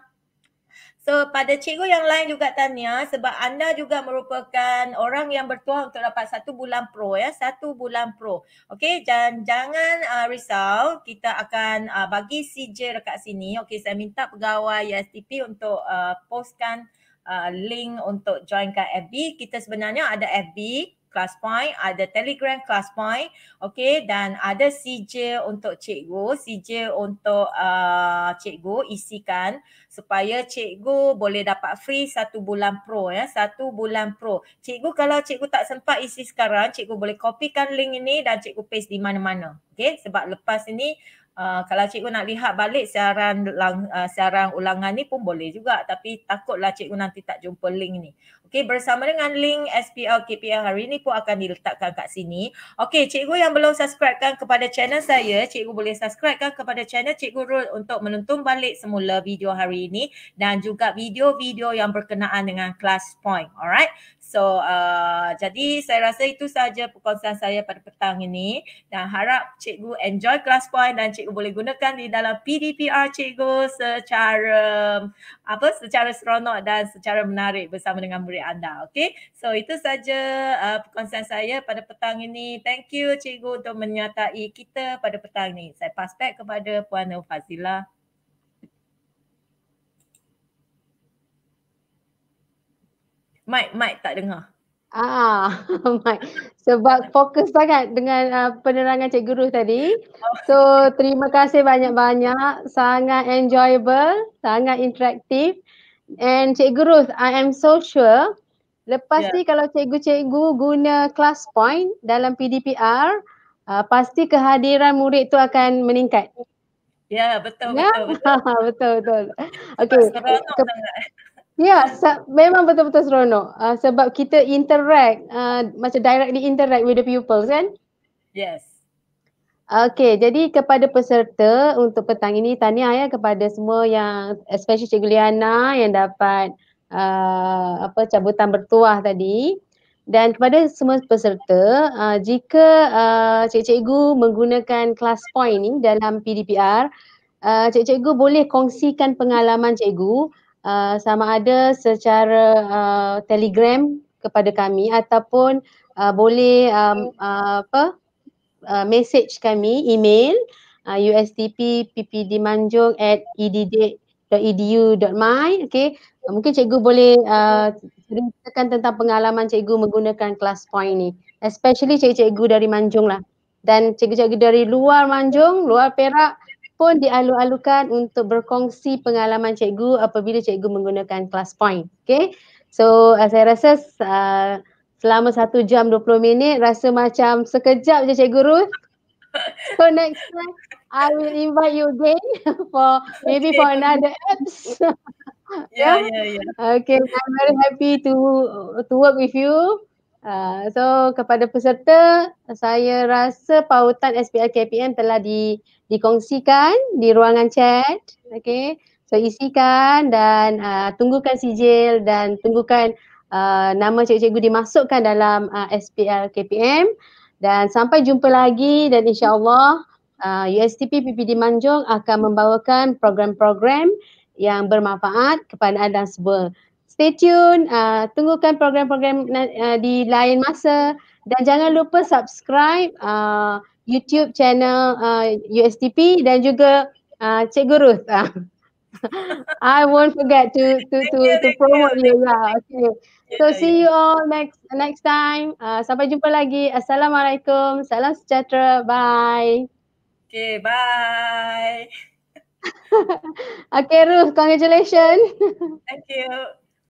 Tanya. So pada cikgu yang lain juga tanya sebab anda juga merupakan orang yang bertuah untuk dapat satu bulan pro ya. Satu bulan pro. Okay dan jangan uh, risau kita akan uh, bagi CJ dekat sini. Okay saya minta pegawai USTP e untuk uh, postkan uh, link untuk joinkan FB. Kita sebenarnya ada FB class point, ada telegram class point, okay, dan ada CJ untuk cikgu, CJ untuk uh, cikgu isikan supaya cikgu boleh dapat free satu bulan pro ya, satu bulan pro. Cikgu kalau cikgu tak sempat isi sekarang, cikgu boleh copykan link ini dan cikgu paste di mana-mana, okay, sebab lepas ini Ah, kalau cikgu nak lihat balik siaran lang, uh, siaran ulangan ni pun boleh juga tapi takutlah cikgu nanti tak jumpa link ni. Okey bersama dengan link SPL KPL hari ni pun akan diletakkan kat sini. Okey cikgu yang belum subscribe kan kepada channel saya, cikgu boleh subscribe kan kepada channel cikgu Rul untuk menonton balik semula video hari ini dan juga video-video yang berkenaan dengan class point. Alright. So uh, jadi saya rasa itu sahaja perkongsian saya pada petang ini dan harap cikgu enjoy class point dan cikgu boleh gunakan di dalam PDPR cikgu secara apa secara seronok dan secara menarik bersama dengan murid anda. Okay. So itu sahaja uh, perkongsian saya pada petang ini. Thank you cikgu untuk menyatai kita pada petang ini. Saya pass back kepada Puan Nur Fazilah. Mike, Mike tak dengar. Ah, Mike. Sebab fokus sangat dengan uh, penerangan Cikgu Ruh tadi. So, terima kasih banyak-banyak. Sangat enjoyable, sangat interaktif. And Cikgu Ruth, I am so sure lepas yeah. ni kalau cikgu-cikgu guna class point dalam PDPR, uh, ah, pasti kehadiran murid tu akan meningkat. Ya, yeah, betul, yeah? betul, betul. betul, betul. Okay. Ya, yeah, memang betul-betul seronok uh, sebab kita interact uh, macam directly interact with the pupils kan? Yes. Okay, jadi kepada peserta untuk petang ini tanya ya kepada semua yang especially Cikgu Liana yang dapat uh, apa cabutan bertuah tadi dan kepada semua peserta uh, jika uh, cikgu-cikgu menggunakan class point ni dalam PDPR, uh, cikgu-cikgu boleh kongsikan pengalaman cikgu uh, sama ada secara uh, telegram kepada kami ataupun uh, boleh um, uh, apa uh, message kami email uh, USTP PPD Manjung at edd.edu.my okay. mungkin cikgu boleh uh, ceritakan uh, tentang pengalaman cikgu menggunakan class point ni especially cikgu-cikgu dari Manjung lah dan cikgu-cikgu dari luar Manjung, luar Perak pun dialu-alukan untuk berkongsi pengalaman cikgu apabila cikgu menggunakan class point. Okay. So uh, saya rasa uh, selama satu jam dua puluh minit rasa macam sekejap je cikgu Ruth. So next time I will invite you again for maybe okay. for another apps. yeah, yeah, yeah, Okay, I'm very happy to to work with you. Uh, so kepada peserta, saya rasa pautan SPL KPM telah di dikongsikan di ruangan chat. okey? So isikan dan uh, tunggukan sijil dan tunggukan uh, nama cikgu-cikgu dimasukkan dalam uh, SPL KPM. Dan sampai jumpa lagi dan insyaAllah uh, USTP PPD Manjung akan membawakan program-program yang bermanfaat kepada anda semua. Stay tune, uh, tunggukan program-program uh, di lain masa dan jangan lupa subscribe uh, YouTube channel uh, USTP dan juga uh, Cikgu Ruth. I won't forget to to to, to promote you. you. Lah. okay. So see you all next next time. Uh, sampai jumpa lagi. Assalamualaikum. Salam sejahtera. Bye. Okay, bye. okay, Ruth. Congratulations. Thank you.